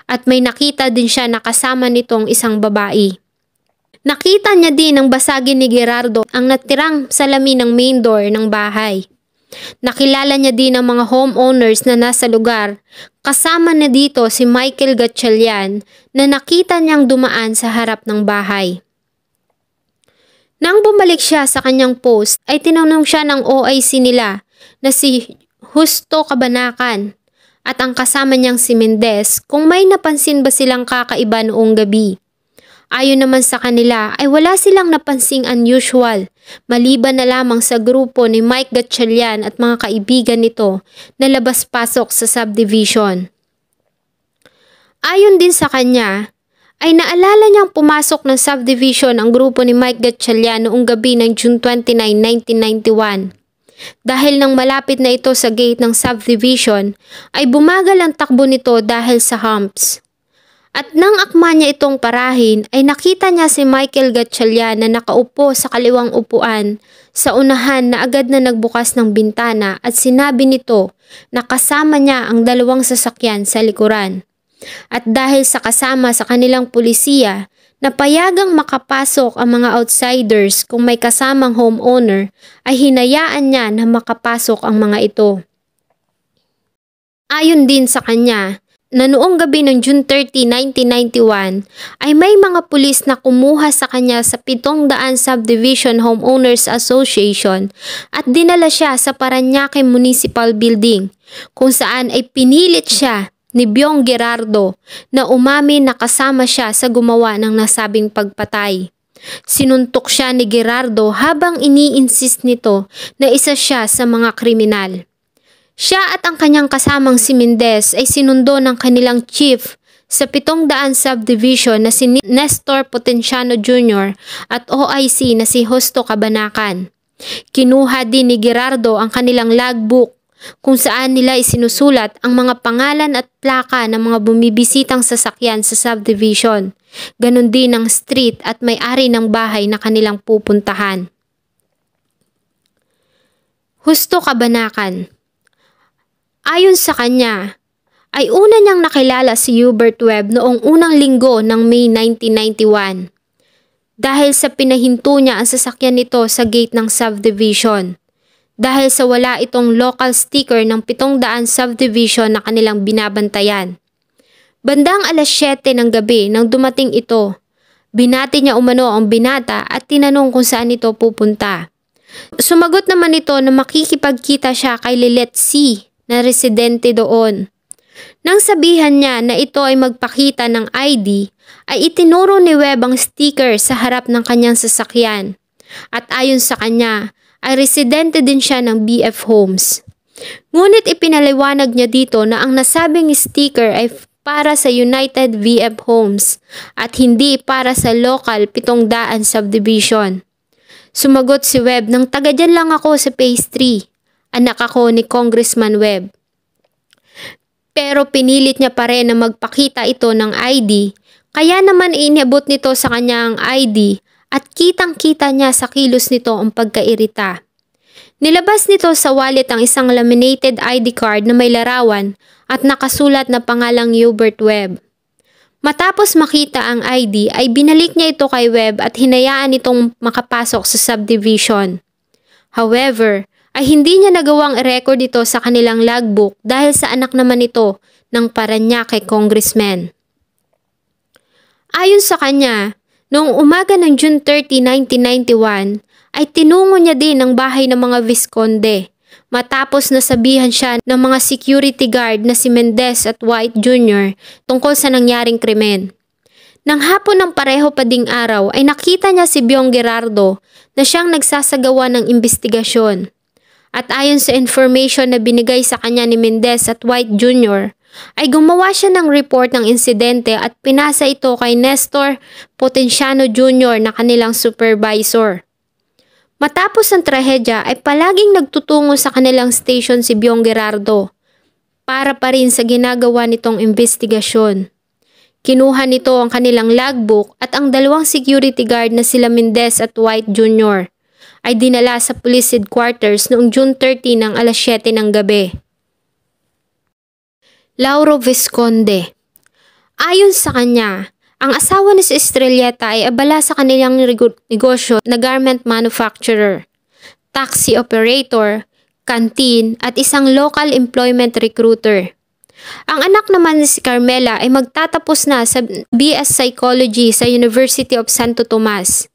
at may nakita din siya na kasama nitong isang babae. Nakita niya din ang basagin ni Gerardo ang natirang salamin ng main door ng bahay. Nakilala niya din ang mga homeowners na nasa lugar. Kasama na dito si Michael Gatchalian na nakita niyang dumaan sa harap ng bahay. Nang bumalik siya sa kanyang post ay tinanong siya ng OIC nila na si Husto Kabanakan at ang kasama niyang si Mendez kung may napansin ba silang kakaiba noong gabi. Ayon naman sa kanila ay wala silang napansing unusual maliban na lamang sa grupo ni Mike Gatchalian at mga kaibigan nito na labas-pasok sa subdivision. Ayon din sa kanya, ay naalala niyang pumasok ng subdivision ang grupo ni Mike Gatchalian noong gabi ng June 29, 1991. Dahil nang malapit na ito sa gate ng subdivision, ay bumagal ang takbo nito dahil sa humps. At nang akma niya itong parahin ay nakita niya si Michael Gatchalian na nakaupo sa kaliwang upuan sa unahan na agad na nagbukas ng bintana at sinabi nito na kasama niya ang dalawang sasakyan sa likuran. At dahil sa kasama sa kanilang pulisiya, napayagang makapasok ang mga outsiders kung may kasamang homeowner ay hinayaan niya na makapasok ang mga ito. Ayon din sa kanya, na noong gabi ng June 30, 1991 ay may mga pulis na kumuha sa kanya sa 700 Subdivision Homeowners Association at dinala siya sa Paranaque Municipal Building kung saan ay pinilit siya ni Byong Gerardo na umamin na kasama siya sa gumawa ng nasabing pagpatay. Sinuntok siya ni Gerardo habang iniinsist nito na isa siya sa mga kriminal. Siya at ang kanyang kasamang si Mendez ay sinundo ng kanilang chief sa 700 subdivision na si Nestor Potenciano Jr. at OIC na si Hosto Cabanacan. Kinuha din ni Gerardo ang kanilang logbook kung saan nila isinusulat ang mga pangalan at plaka ng mga bumibisitang sasakyan sa subdivision. Ganon din ang street at may-ari ng bahay na kanilang pupuntahan. Husto Kabanakan Ayon sa kanya, ay una niyang nakilala si Hubert Webb noong unang linggo ng May 1991 dahil sa pinahinto niya ang sasakyan nito sa gate ng subdivision dahil sa wala itong local sticker ng 700 subdivision na kanilang binabantayan. Bandang alas 7 ng gabi nang dumating ito, binati niya umano ang binata at tinanong kung saan ito pupunta. Sumagot naman ito na makikipagkita siya kay Lilet C na residente doon. Nang sabihan niya na ito ay magpakita ng ID, ay itinuro ni Webb ang sticker sa harap ng kanyang sasakyan. At ayon sa kanya, ay residente din siya ng BF Homes. Ngunit ipinaliwanag niya dito na ang nasabing sticker ay para sa United VF Homes at hindi para sa local 700 subdivision. Sumagot si Webb ng taga dyan lang ako sa phase 3 anak ako ni Congressman Webb. Pero pinilit niya pa rin na magpakita ito ng ID, kaya naman inabot nito sa kanyang ID at kitang-kita niya sa kilos nito ang pagkairita. Nilabas nito sa wallet ang isang laminated ID card na may larawan at nakasulat na pangalang Hubert Webb. Matapos makita ang ID ay binalik niya ito kay Webb at hinayaan itong makapasok sa subdivision. However, ay hindi niya nagawang record ito sa kanilang logbook dahil sa anak naman ito ng Paranaque Congressman. Ayon sa kanya, noong umaga ng June 30, 1991, ay tinungo niya din ang bahay ng mga Visconde matapos nasabihan siya ng mga security guard na si Mendez at White Jr. tungkol sa nangyaring krimen. Nang hapon ng pareho pa ding araw ay nakita niya si Biong Gerardo na siyang nagsasagawa ng investigasyon. At ayon sa information na binigay sa kanya ni Mendez at White Jr., ay gumawa siya ng report ng insidente at pinasa ito kay Nestor Potenciano Jr. na kanilang supervisor. Matapos ang trahedya ay palaging nagtutungo sa kanilang station si Biong Gerardo para pa rin sa ginagawa nitong investigasyon. Kinuha nito ang kanilang logbook at ang dalawang security guard na sila Mendez at White Jr ay dinala sa police headquarters noong June 30 ng alas 7 ng gabi. Lauro Visconde Ayon sa kanya, ang asawa ni si Estrelleta ay abala sa kanilang negosyo na garment manufacturer, taxi operator, kanteen at isang local employment recruiter. Ang anak naman ni si Carmela ay magtatapos na sa BS Psychology sa University of Santo Tomas.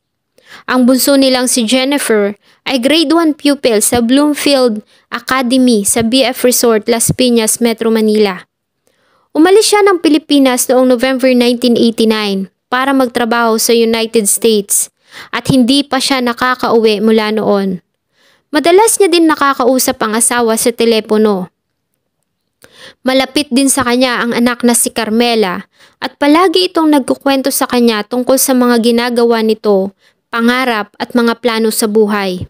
Ang bunso nilang si Jennifer ay grade 1 pupil sa Bloomfield Academy sa BF Resort, Las Piñas, Metro Manila. Umalis siya ng Pilipinas noong November 1989 para magtrabaho sa United States at hindi pa siya nakakauwi mula noon. Madalas niya din nakakausap ang asawa sa telepono. Malapit din sa kanya ang anak na si Carmela at palagi itong nagkukwento sa kanya tungkol sa mga ginagawa nito pangarap at mga plano sa buhay.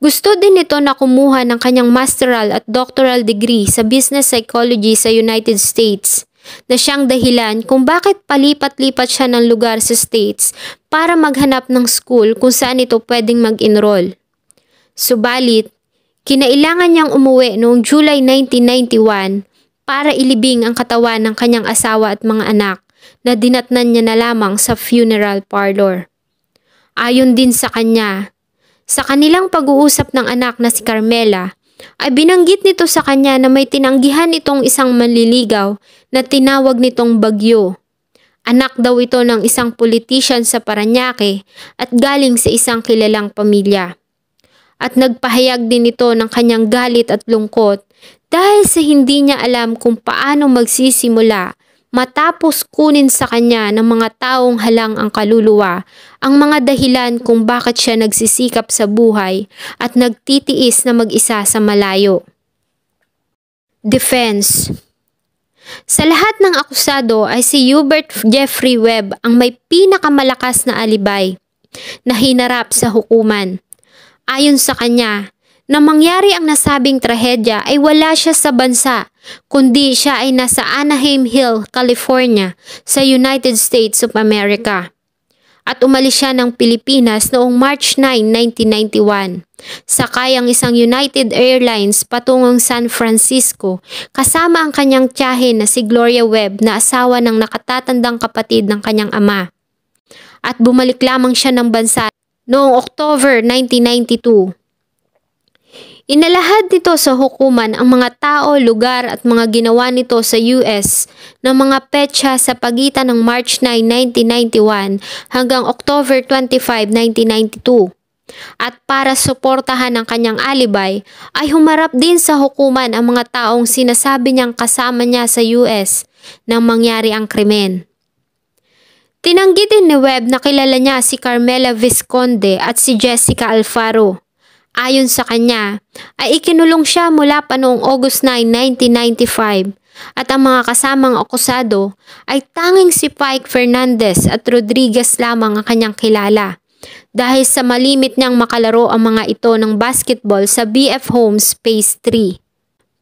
Gusto din nito na kumuha ng kanyang masteral at doctoral degree sa business psychology sa United States na siyang dahilan kung bakit palipat-lipat siya ng lugar sa States para maghanap ng school kung saan ito pwedeng mag-enroll. Subalit, kinailangan niyang umuwi noong July 1991 para ilibing ang katawan ng kanyang asawa at mga anak na dinatnan niya na lamang sa funeral parlor. Ayon din sa kanya, sa kanilang pag-uusap ng anak na si Carmela, ay binanggit nito sa kanya na may tinanggihan itong isang manliligaw na tinawag nitong bagyo. Anak daw ito ng isang politician sa Paranaque at galing sa isang kilalang pamilya. At nagpahayag din ito ng kanyang galit at lungkot dahil sa hindi niya alam kung paano magsisimula matapos kunin sa kanya ng mga taong halang ang kaluluwa ang mga dahilan kung bakit siya nagsisikap sa buhay at nagtitiis na mag-isa sa malayo. Defense sa lahat ng akusado ay si Hubert Jeffrey Webb ang may pinakamalakas na alibay na hinarap sa hukuman. Ayon sa kanya, na mangyari ang nasabing trahedya ay wala siya sa bansa kundi siya ay nasa Anaheim Hill, California sa United States of America. At umalis siya ng Pilipinas noong March 9, 1991. Sakay ang isang United Airlines patungong San Francisco kasama ang kanyang tiyahe na si Gloria Webb na asawa ng nakatatandang kapatid ng kanyang ama. At bumalik lamang siya ng bansa noong October 1992. Inalahad nito sa hukuman ang mga tao, lugar at mga ginawa nito sa US ng mga petsa sa pagitan ng March 9, 1991 hanggang October 25, 1992. At para suportahan ang kanyang alibay, ay humarap din sa hukuman ang mga taong sinasabi niyang kasama niya sa US nang mangyari ang krimen. Tinanggi din ni Webb na kilala niya si Carmela Visconde at si Jessica Alfaro. Ayon sa kanya, ay ikinulong siya mula pa noong August 9, 1995 at ang mga kasamang akusado ay tanging si Pike Fernandez at Rodriguez lamang ang kanyang kilala dahil sa malimit niyang makalaro ang mga ito ng basketball sa BF Homes Phase 3.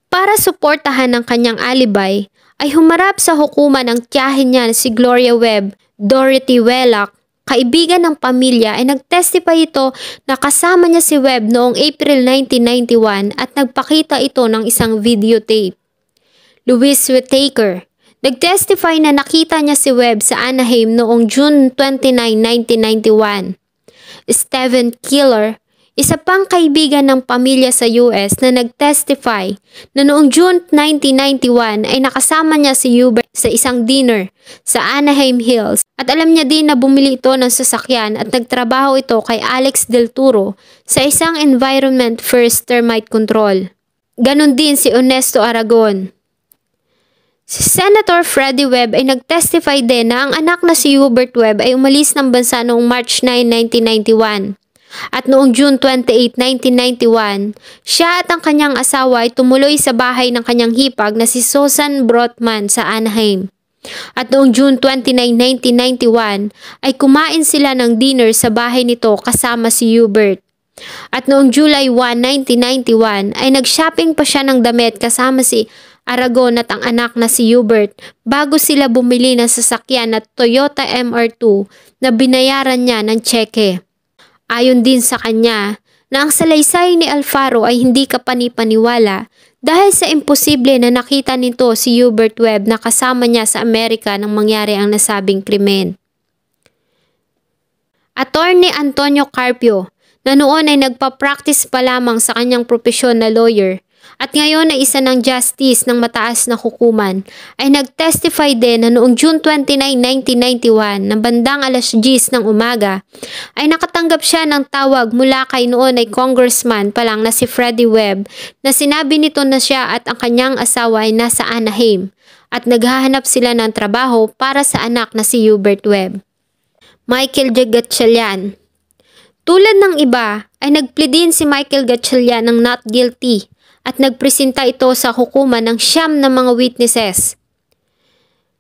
Para suportahan ang kanyang alibay, ay humarap sa hukuman ang tiyahin niya na si Gloria Webb, Dorothy Wellock, kaibigan ng pamilya ay nagtestify ito na kasama niya si Webb noong April 1991 at nagpakita ito ng isang videotape. Louis Whitaker Nagtestify na nakita niya si Webb sa Anaheim noong June 29, 1991. Steven Killer isa pang kaibigan ng pamilya sa US na nagtestify na noong June 1991 ay nakasama niya si Hubert sa isang dinner sa Anaheim Hills at alam niya din na bumili ito ng sasakyan at nagtrabaho ito kay Alex Del Turo sa isang Environment First Termite Control. Ganon din si Ernesto Aragon. Si Senator Freddie Webb ay nagtestify din na ang anak na si Hubert Webb ay umalis ng bansa noong March 9, 1991 at noong June 28, 1991, siya at ang kanyang asawa ay tumuloy sa bahay ng kanyang hipag na si Susan Brotman sa Anaheim. At noong June 29, 1991, ay kumain sila ng dinner sa bahay nito kasama si Hubert. At noong July 1, 1991, ay nag-shopping pa siya ng damit kasama si Aragon at ang anak na si Hubert bago sila bumili ng sasakyan na Toyota MR2 na binayaran niya ng cheque. Ayon din sa kanya na ang salaysay ni Alfaro ay hindi kapanipaniwala dahil sa imposible na nakita nito si Hubert Webb na kasama niya sa Amerika nang mangyari ang nasabing krimen. Attorney Antonio Carpio na noon ay nagpa-practice pa lamang sa kanyang propesyon na lawyer at ngayon ay isa ng justice ng mataas na hukuman ay nagtestify din na noong June 29, 1991 ng bandang alas 10 ng umaga ay nakatanggap siya ng tawag mula kay noon ay congressman pa lang na si Freddie Webb na sinabi nito na siya at ang kanyang asawa ay nasa Anaheim at naghahanap sila ng trabaho para sa anak na si Hubert Webb. Michael J. Gatchalian Tulad ng iba, ay nagplead si Michael Gatchalian ng not guilty at nagpresenta ito sa hukuman ng siyam na mga witnesses.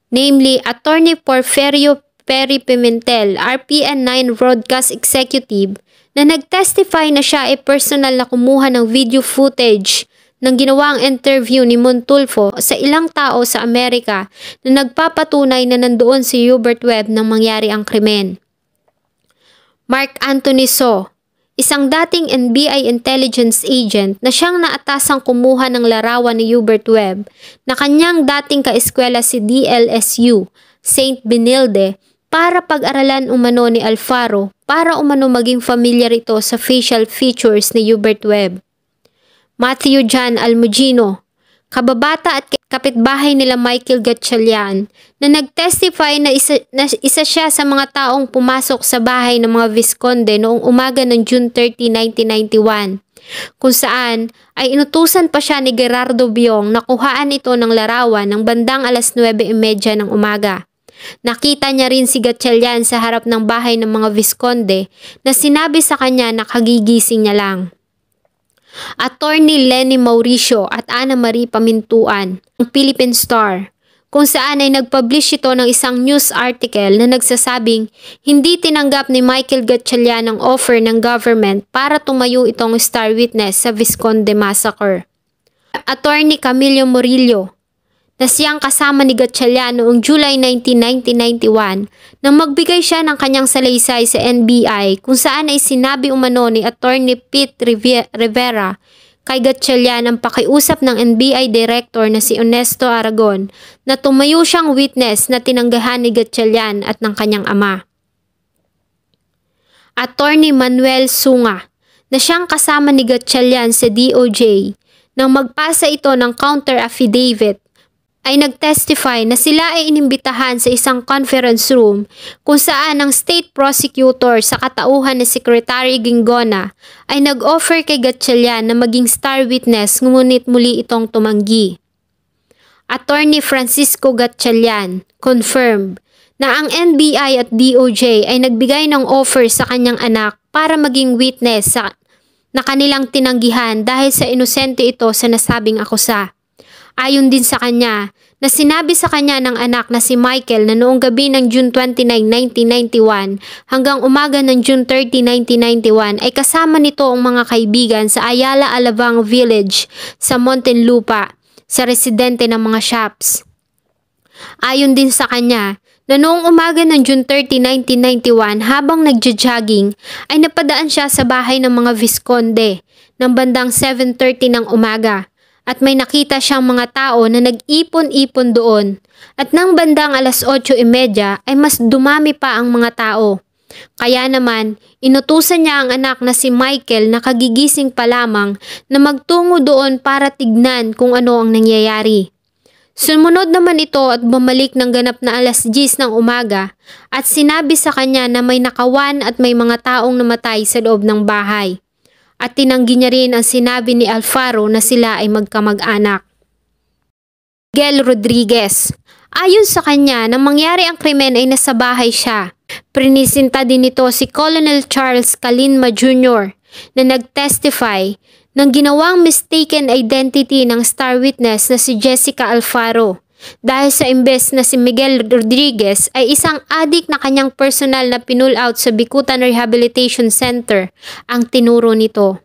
Namely, Attorney Porferio Perry Pimentel, RPN 9 Broadcast Executive, na nagtestify na siya ay personal na kumuha ng video footage ng ginawang interview ni Montulfo sa ilang tao sa Amerika na nagpapatunay na nandoon si Hubert Webb nang mangyari ang krimen. Mark Anthony So, isang dating NBI intelligence agent na siyang naatasang kumuha ng larawan ni Hubert Webb na kanyang dating kaeskwela si DLSU, St. Benilde, para pag-aralan umano ni Alfaro para umano maging familiar ito sa facial features ni Hubert Webb. Matthew John Almugino, kababata at kapitbahay nila Michael Gatchalian, na nagtestify na isa, na isa siya sa mga taong pumasok sa bahay ng mga Visconde noong umaga ng June 30, 1991, kung saan ay inutusan pa siya ni Gerardo Biong na kuhaan ito ng larawan ng bandang alas 9.30 e ng umaga. Nakita niya rin si Gatchalian sa harap ng bahay ng mga Visconde na sinabi sa kanya na kagigising niya lang. Attorney Lenny Mauricio at Ana Marie Pamintuan, ng Philippine Star, kung saan ay nagpublish ito ng isang news article na nagsasabing hindi tinanggap ni Michael Gatchalian ang offer ng government para tumayo itong star witness sa Visconde Massacre. Attorney Camilo Murillo, na siyang kasama ni Gatchalian noong July 19, 1991 nang magbigay siya ng kanyang salaysay sa NBI kung saan ay sinabi umano ni Attorney Pete Rivera kay Gatchalian ng pakiusap ng NBI Director na si Ernesto Aragon na tumayo siyang witness na tinanggahan ni Gatchalian at ng kanyang ama. Attorney Manuel Sunga na siyang kasama ni Gatchalian sa DOJ nang magpasa ito ng counter affidavit ay nagtestify na sila ay inimbitahan sa isang conference room kung saan ang state prosecutor sa katauhan ni Secretary Gingona ay nag-offer kay Gatchalian na maging star witness ngunit muli itong tumanggi. Attorney Francisco Gatchalian confirmed na ang NBI at DOJ ay nagbigay ng offer sa kanyang anak para maging witness sa, na kanilang tinanggihan dahil sa inosente ito sa nasabing akusa. Ayon din sa kanya, na sinabi sa kanya ng anak na si Michael na noong gabi ng June 29, 1991 hanggang umaga ng June 30, 1991 ay kasama nito ang mga kaibigan sa Ayala Alabang Village sa Montenlupa sa residente ng mga shops. Ayon din sa kanya, na noong umaga ng June 30, 1991 habang nagja-jogging ay napadaan siya sa bahay ng mga Visconde ng bandang 7.30 ng umaga at may nakita siyang mga tao na nag-ipon-ipon doon at nang bandang alas 8.30 e ay mas dumami pa ang mga tao. Kaya naman, inutusan niya ang anak na si Michael na kagigising pa lamang na magtungo doon para tignan kung ano ang nangyayari. Sumunod naman ito at bumalik ng ganap na alas 10 ng umaga at sinabi sa kanya na may nakawan at may mga taong namatay sa loob ng bahay at tinanggi niya rin ang sinabi ni Alfaro na sila ay magkamag-anak. Miguel Rodriguez Ayon sa kanya, nang mangyari ang krimen ay nasa bahay siya. Prinisinta din nito si Colonel Charles Kalinma Jr. na nagtestify ng ginawang mistaken identity ng star witness na si Jessica Alfaro dahil sa imbes na si Miguel Rodriguez ay isang adik na kanyang personal na pinull out sa Bikutan Rehabilitation Center ang tinuro nito.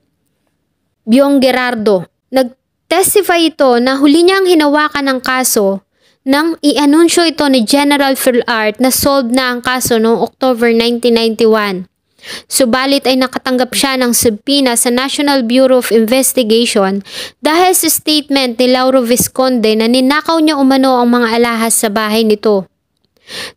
Biong Gerardo, nagtestify ito na huli niyang hinawakan ng kaso nang i ianunsyo ito ni General Philart na solved na ang kaso noong October 1991 Subalit ay nakatanggap siya ng subpoena sa National Bureau of Investigation dahil sa statement ni Lauro Visconde na ninakaw niya umano ang mga alahas sa bahay nito.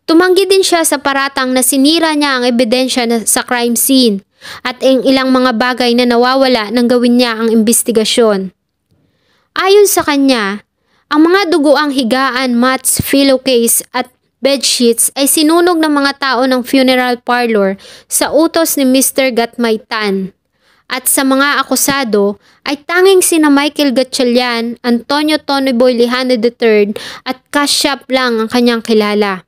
Tumanggi din siya sa paratang na sinira niya ang ebidensya sa crime scene at ang ilang mga bagay na nawawala nang gawin niya ang investigasyon. Ayon sa kanya, ang mga dugo ang higaan, mats, case at bedsheets ay sinunog ng mga tao ng funeral parlor sa utos ni Mr. Gatmay At sa mga akusado ay tanging sina Michael Gatchalian, Antonio Tonyboy Lihano III at Kasyap lang ang kanyang kilala.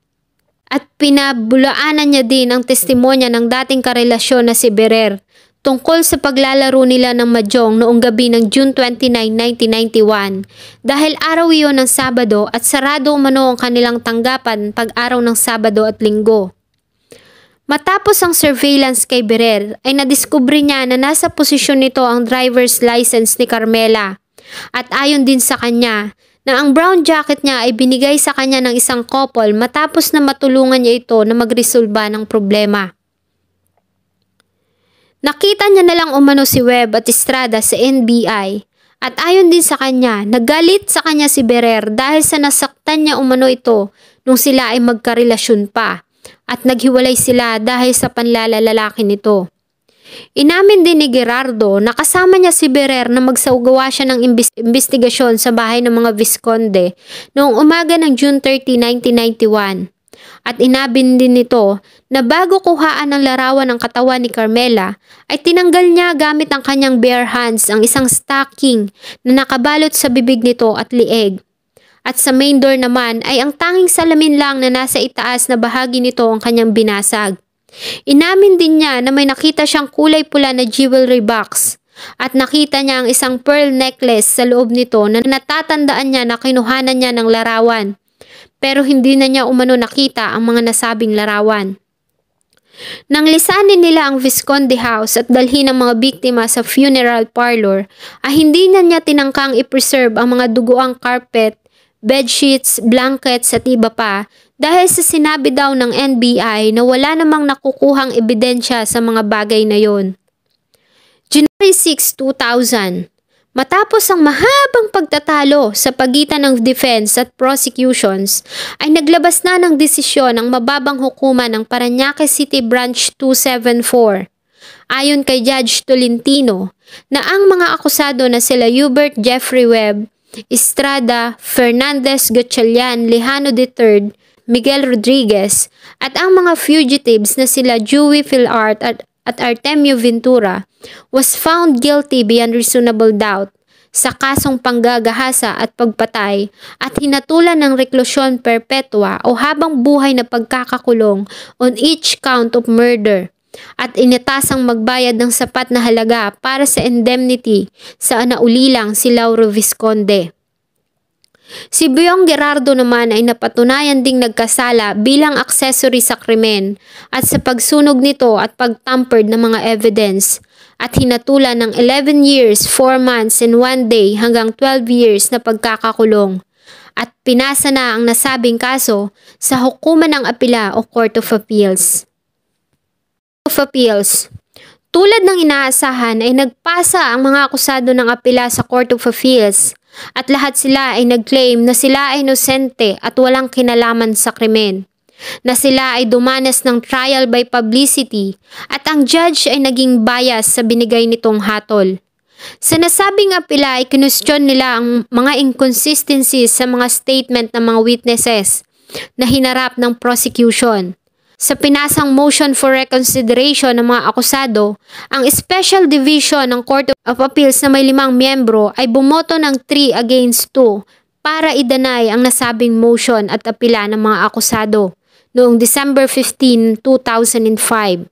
At pinabulaanan niya din ang testimonya ng dating karelasyon na si Berer tungkol sa paglalaro nila ng mahjong noong gabi ng June 29, 1991 dahil araw iyon ng Sabado at sarado umano ang kanilang tanggapan pag-araw ng Sabado at Linggo. Matapos ang surveillance kay Berer ay nadiskubre niya na nasa posisyon nito ang driver's license ni Carmela at ayon din sa kanya na ang brown jacket niya ay binigay sa kanya ng isang couple matapos na matulungan niya ito na magresolba ng problema. Nakita niya na lang umano si Webb at Estrada sa NBI at ayon din sa kanya, nagalit sa kanya si Berer dahil sa nasaktan niya umano ito nung sila ay magkarelasyon pa at naghiwalay sila dahil sa panlalalalaki nito. Inamin din ni Gerardo na kasama niya si Berer na magsaugawa siya ng imbis- investigasyon sa bahay ng mga Visconde noong umaga ng June 30, 1991. At inabin din nito na bago kuhaan ang larawan ng katawan ni Carmela, ay tinanggal niya gamit ang kanyang bare hands ang isang stocking na nakabalot sa bibig nito at lieg. At sa main door naman ay ang tanging salamin lang na nasa itaas na bahagi nito ang kanyang binasag. Inamin din niya na may nakita siyang kulay pula na jewelry box at nakita niya ang isang pearl necklace sa loob nito na natatandaan niya na kinuhanan niya ng larawan pero hindi na niya umano nakita ang mga nasabing larawan. Nang lisanin nila ang Visconde House at dalhin ang mga biktima sa funeral parlor, ay hindi na niya tinangkang i-preserve ang mga dugoang carpet, bedsheets, blankets at iba pa dahil sa sinabi daw ng NBI na wala namang nakukuhang ebidensya sa mga bagay na yon. January 6, 2000 Matapos ang mahabang pagtatalo sa pagitan ng defense at prosecutions, ay naglabas na ng desisyon ang mababang hukuman ng Paranaque City Branch 274. Ayon kay Judge Tolentino, na ang mga akusado na sila Hubert Jeffrey Webb, Estrada, Fernandez Gatchalian, Lejano III, Miguel Rodriguez, at ang mga fugitives na sila Dewey Philart at, at Artemio Ventura was found guilty beyond reasonable doubt sa kasong panggagahasa at pagpatay at hinatulan ng reklusyon perpetua o habang buhay na pagkakakulong on each count of murder at inatasang magbayad ng sapat na halaga para sa indemnity sa naulilang si Lauro Visconde. Si Buyong Gerardo naman ay napatunayan ding nagkasala bilang accessory sa krimen at sa pagsunog nito at pagtampered ng mga evidence at hinatulan ng 11 years, 4 months and 1 day hanggang 12 years na pagkakakulong at pinasa na ang nasabing kaso sa hukuman ng apila o Court of Appeals. Court of Appeals Tulad ng inaasahan ay nagpasa ang mga akusado ng apila sa Court of Appeals at lahat sila ay nagclaim na sila ay inosente at walang kinalaman sa krimen na sila ay dumanas ng trial by publicity at ang judge ay naging bias sa binigay nitong hatol. Sa nasabing apila ay kinustyon nila ang mga inconsistencies sa mga statement ng mga witnesses na hinarap ng prosecution. Sa pinasang motion for reconsideration ng mga akusado, ang Special Division ng Court of Appeals na may limang miyembro ay bumoto ng 3 against 2 para idanay ang nasabing motion at apila ng mga akusado noong December 15, 2005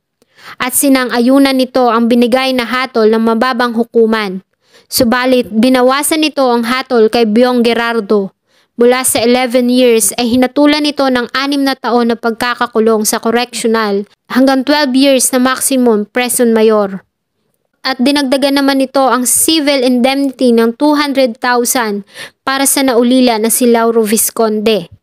at sinang-ayunan nito ang binigay na hatol ng mababang hukuman. Subalit, binawasan nito ang hatol kay Byong Gerardo. Mula sa 11 years ay hinatulan nito ng 6 na taon na pagkakakulong sa correctional hanggang 12 years na maximum prison mayor. At dinagdagan naman ito ang civil indemnity ng 200,000 para sa naulila na si Lauro Visconde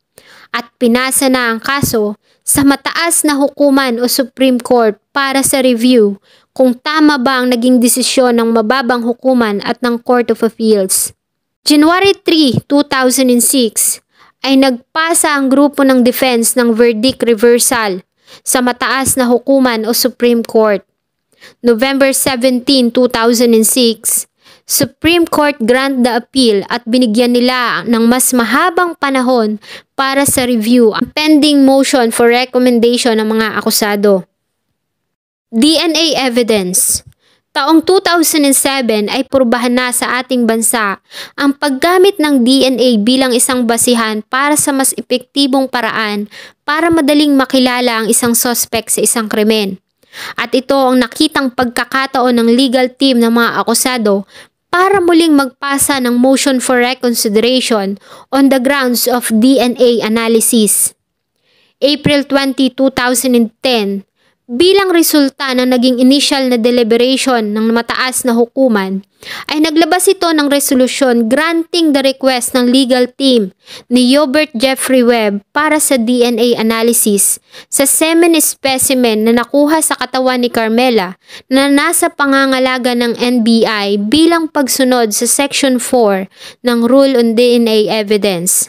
at pinasa na ang kaso sa mataas na hukuman o Supreme Court para sa review kung tama ba ang naging desisyon ng mababang hukuman at ng Court of Appeals. January 3, 2006 ay nagpasa ang grupo ng defense ng verdict reversal sa mataas na hukuman o Supreme Court. November 17, 2006 Supreme Court grant the appeal at binigyan nila ng mas mahabang panahon para sa review ang pending motion for recommendation ng mga akusado. DNA evidence Taong 2007 ay purbahan na sa ating bansa ang paggamit ng DNA bilang isang basihan para sa mas epektibong paraan para madaling makilala ang isang sospek sa isang krimen. At ito ang nakitang pagkakataon ng legal team ng mga akusado para muling magpasa ng motion for reconsideration on the grounds of DNA analysis. April 20, 2010, Bilang resulta ng naging initial na deliberation ng mataas na hukuman, ay naglabas ito ng resolusyon granting the request ng legal team ni Robert Jeffrey Webb para sa DNA analysis sa semen specimen na nakuha sa katawan ni Carmela na nasa pangangalaga ng NBI bilang pagsunod sa Section 4 ng Rule on DNA Evidence.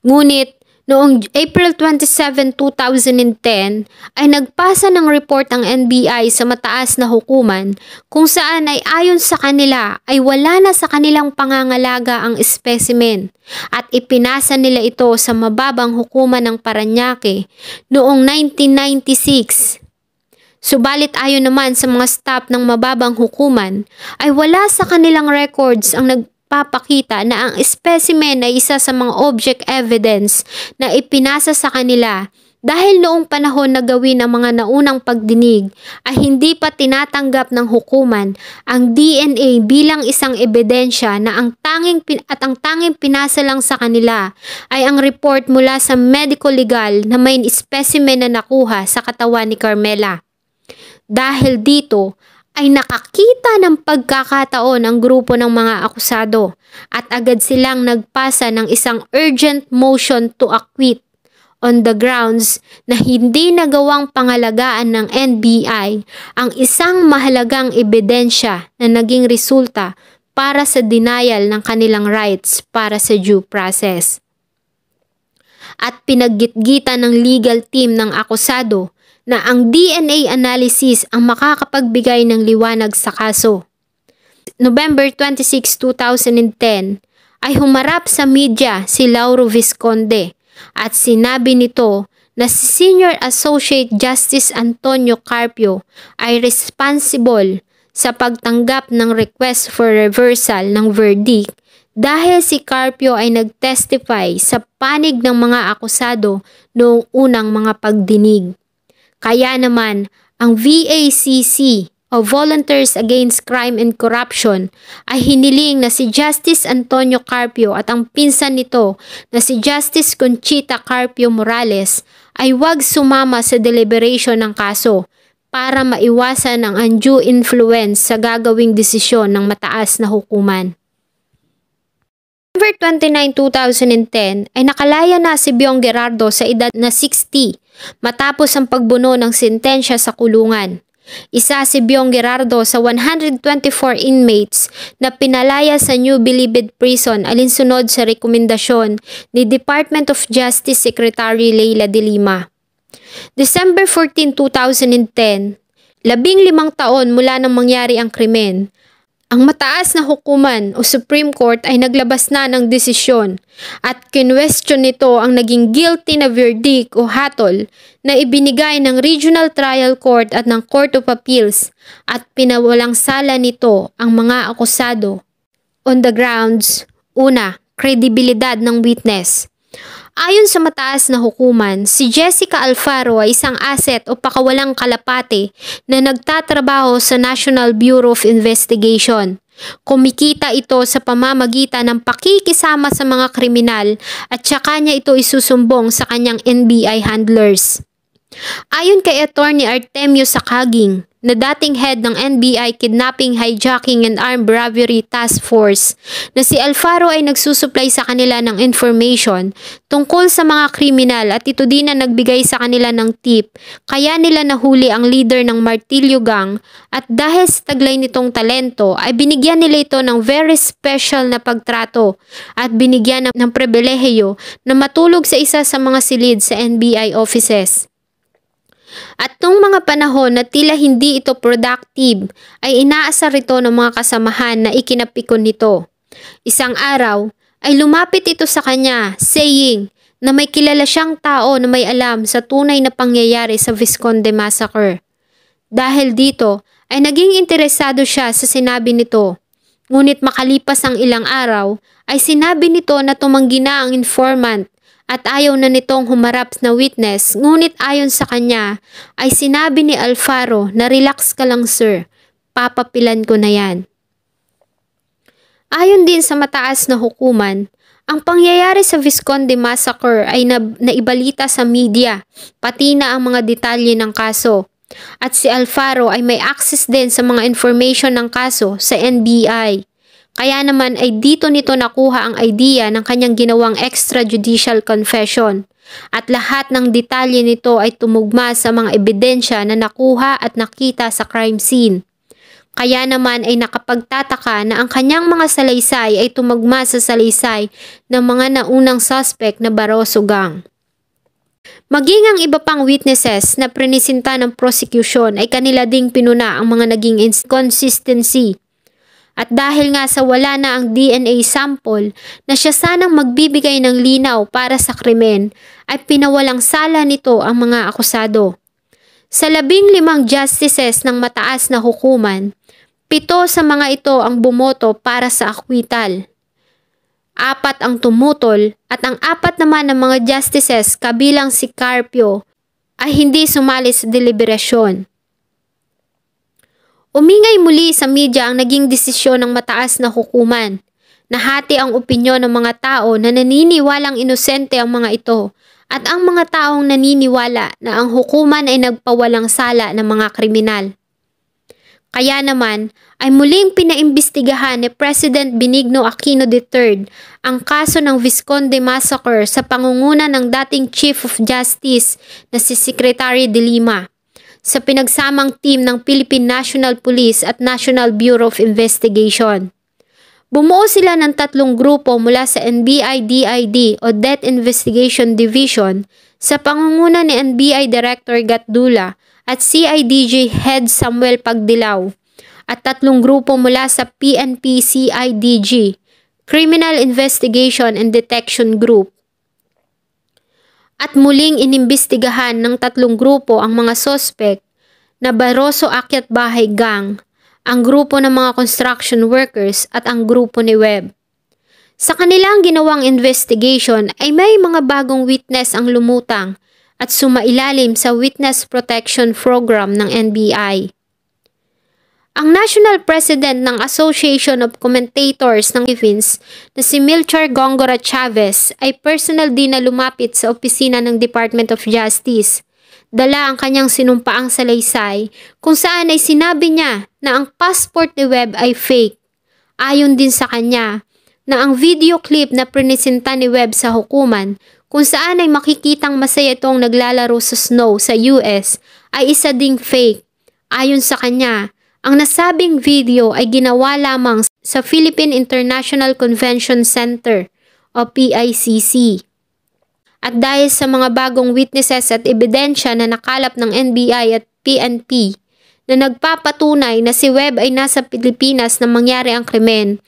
Ngunit, noong April 27, 2010 ay nagpasa ng report ang NBI sa mataas na hukuman kung saan ay ayon sa kanila ay wala na sa kanilang pangangalaga ang specimen at ipinasa nila ito sa mababang hukuman ng Paranaque noong 1996. Subalit ayon naman sa mga staff ng mababang hukuman ay wala sa kanilang records ang nag nagpapakita na ang specimen ay isa sa mga object evidence na ipinasa sa kanila dahil noong panahon na gawin ang mga naunang pagdinig ay hindi pa tinatanggap ng hukuman ang DNA bilang isang ebidensya na ang tanging at ang tanging pinasa lang sa kanila ay ang report mula sa medical legal na may specimen na nakuha sa katawan ni Carmela. Dahil dito, ay nakakita ng pagkakataon ang grupo ng mga akusado at agad silang nagpasa ng isang urgent motion to acquit on the grounds na hindi nagawang pangalagaan ng NBI ang isang mahalagang ebidensya na naging resulta para sa denial ng kanilang rights para sa due process. At pinagitgitan ng legal team ng akusado na ang DNA analysis ang makakapagbigay ng liwanag sa kaso. November 26, 2010, ay humarap sa media si Lauro Visconde at sinabi nito na si Senior Associate Justice Antonio Carpio ay responsible sa pagtanggap ng request for reversal ng verdict dahil si Carpio ay nagtestify sa panig ng mga akusado noong unang mga pagdinig. Kaya naman, ang VACC o Volunteers Against Crime and Corruption ay hiniling na si Justice Antonio Carpio at ang pinsan nito na si Justice Conchita Carpio Morales ay huwag sumama sa deliberation ng kaso para maiwasan ang undue influence sa gagawing desisyon ng mataas na hukuman. November 29, 2010 ay nakalaya na si Byong Gerardo sa edad na 60 matapos ang pagbuno ng sentensya sa kulungan. Isa si Byong Gerardo sa 124 inmates na pinalaya sa New Bilibid Prison alinsunod sa rekomendasyon ni Department of Justice Secretary Leila De Lima. December 14, 2010, labing limang taon mula nang mangyari ang krimen, ang mataas na hukuman o Supreme Court ay naglabas na ng desisyon at kinwestiyon nito ang naging guilty na verdict o hatol na ibinigay ng Regional Trial Court at ng Court of Appeals at pinawalang sala nito ang mga akusado on the grounds, una, kredibilidad ng witness. Ayon sa mataas na hukuman, si Jessica Alfaro ay isang asset o pakawalang kalapate na nagtatrabaho sa National Bureau of Investigation. Kumikita ito sa pamamagitan ng pakikisama sa mga kriminal at saka niya ito isusumbong sa kanyang NBI handlers. Ayon kay Attorney Artemio Sakaging, na dating head ng NBI Kidnapping, Hijacking and Armed Robbery Task Force na si Alfaro ay nagsusuplay sa kanila ng information tungkol sa mga kriminal at ito din na nagbigay sa kanila ng tip kaya nila nahuli ang leader ng Martilyo Gang at dahil sa taglay nitong talento ay binigyan nila ito ng very special na pagtrato at binigyan ng, ng pribilehiyo na matulog sa isa sa mga silid sa NBI offices. At nung mga panahon na tila hindi ito productive, ay inaasar ito ng mga kasamahan na ikinapikon nito. Isang araw, ay lumapit ito sa kanya, saying na may kilala siyang tao na may alam sa tunay na pangyayari sa Visconde Massacre. Dahil dito, ay naging interesado siya sa sinabi nito. Ngunit makalipas ang ilang araw, ay sinabi nito na tumanggi na ang informant at ayaw na nitong humarap na witness ngunit ayon sa kanya ay sinabi ni Alfaro na relax ka lang sir, papapilan ko na yan. Ayon din sa mataas na hukuman, ang pangyayari sa Visconde Massacre ay na, naibalita sa media, pati na ang mga detalye ng kaso. At si Alfaro ay may access din sa mga information ng kaso sa NBI. Kaya naman ay dito nito nakuha ang idea ng kanyang ginawang extrajudicial confession. At lahat ng detalye nito ay tumugma sa mga ebidensya na nakuha at nakita sa crime scene. Kaya naman ay nakapagtataka na ang kanyang mga salaysay ay tumugma sa salaysay ng mga naunang suspect na Barroso Gang. Maging ang iba pang witnesses na prinisinta ng prosecution ay kanila ding pinuna ang mga naging inconsistency at dahil nga sa wala na ang DNA sample na siya sanang magbibigay ng linaw para sa krimen, ay pinawalang sala nito ang mga akusado. Sa labing limang justices ng mataas na hukuman, pito sa mga ito ang bumoto para sa akwital. Apat ang tumutol at ang apat naman ng mga justices kabilang si Carpio ay hindi sumali sa deliberasyon. Umingay muli sa media ang naging desisyon ng mataas na hukuman. Nahati ang opinyon ng mga tao na naniniwalang inosente ang mga ito at ang mga taong naniniwala na ang hukuman ay nagpawalang sala ng mga kriminal. Kaya naman ay muling pinaimbestigahan ni President Benigno Aquino III ang kaso ng Visconde Massacre sa pangunguna ng dating Chief of Justice na si Secretary de Lima sa pinagsamang team ng Philippine National Police at National Bureau of Investigation. Bumuo sila ng tatlong grupo mula sa NBI DID o Death Investigation Division sa pangunguna ni NBI Director Gatdula at CIDG Head Samuel Pagdilaw at tatlong grupo mula sa PNP CIDG Criminal Investigation and Detection Group at muling inimbestigahan ng tatlong grupo ang mga sospek na Baroso Akyat Bahay Gang, ang grupo ng mga construction workers at ang grupo ni Webb. Sa kanilang ginawang investigation ay may mga bagong witness ang lumutang at sumailalim sa Witness Protection Program ng NBI. Ang national president ng Association of Commentators ng Philippines na si Milchar Gongora Chavez ay personal din na lumapit sa opisina ng Department of Justice. Dala ang kanyang sinumpaang salaysay kung saan ay sinabi niya na ang passport ni Webb ay fake. Ayon din sa kanya na ang video clip na prinesinta ni Webb sa hukuman kung saan ay makikitang masaya itong naglalaro sa snow sa US ay isa ding fake. Ayon sa kanya, ang nasabing video ay ginawa lamang sa Philippine International Convention Center o PICC. At dahil sa mga bagong witnesses at ebidensya na nakalap ng NBI at PNP na nagpapatunay na si Webb ay nasa Pilipinas nang mangyari ang krimen,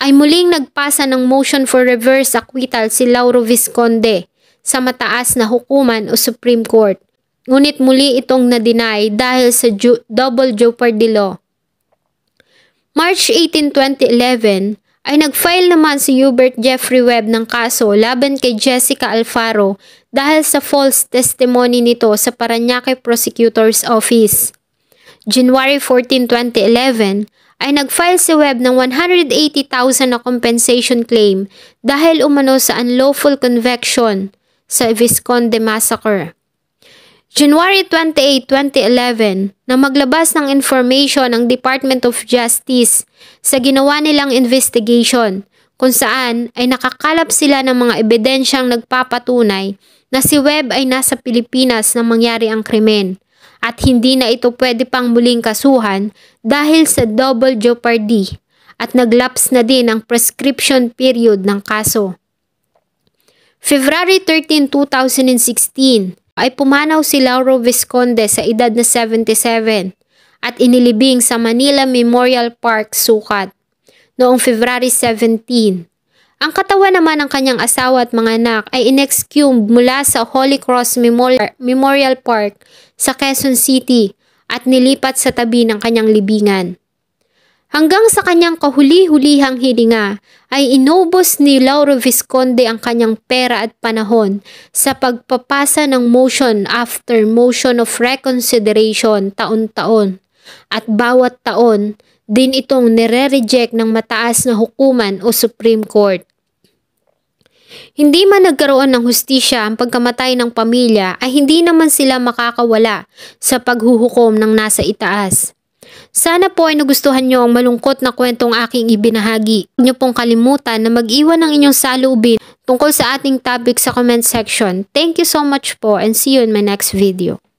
ay muling nagpasa ng motion for reverse acquittal si Lauro Visconde sa mataas na hukuman o Supreme Court. Ngunit muli itong na-deny dahil sa ju double jeopardy law. March 18, 2011, ay nag-file naman si Hubert Jeffrey Webb ng kaso laban kay Jessica Alfaro dahil sa false testimony nito sa Paranaque Prosecutor's Office. January 14, 2011, ay nag-file si Webb ng 180,000 na compensation claim dahil umano sa unlawful conviction sa Visconde Massacre. January 28, 2011, na maglabas ng information ang Department of Justice sa ginawa nilang investigation kung saan ay nakakalap sila ng mga ebidensyang nagpapatunay na si Webb ay nasa Pilipinas nang mangyari ang krimen at hindi na ito pwede pang muling kasuhan dahil sa double jeopardy at naglaps na din ang prescription period ng kaso. February 13, 2016 ay pumanaw si Lauro Visconde sa edad na 77 at inilibing sa Manila Memorial Park, Sukat, noong February 17. Ang katawan naman ng kanyang asawa at mga anak ay inexhumed mula sa Holy Cross Memorial Park sa Quezon City at nilipat sa tabi ng kanyang libingan. Hanggang sa kanyang kahuli-hulihang hilinga ay inobos ni Lauro Visconde ang kanyang pera at panahon sa pagpapasa ng motion after motion of reconsideration taon-taon. At bawat taon, din itong nire-reject ng mataas na hukuman o Supreme Court. Hindi man nagkaroon ng hustisya ang pagkamatay ng pamilya ay hindi naman sila makakawala sa paghuhukom ng nasa itaas. Sana po ay nagustuhan nyo ang malungkot na kwentong aking ibinahagi. Huwag nyo pong kalimutan na mag-iwan ng inyong salubin tungkol sa ating topic sa comment section. Thank you so much po and see you in my next video.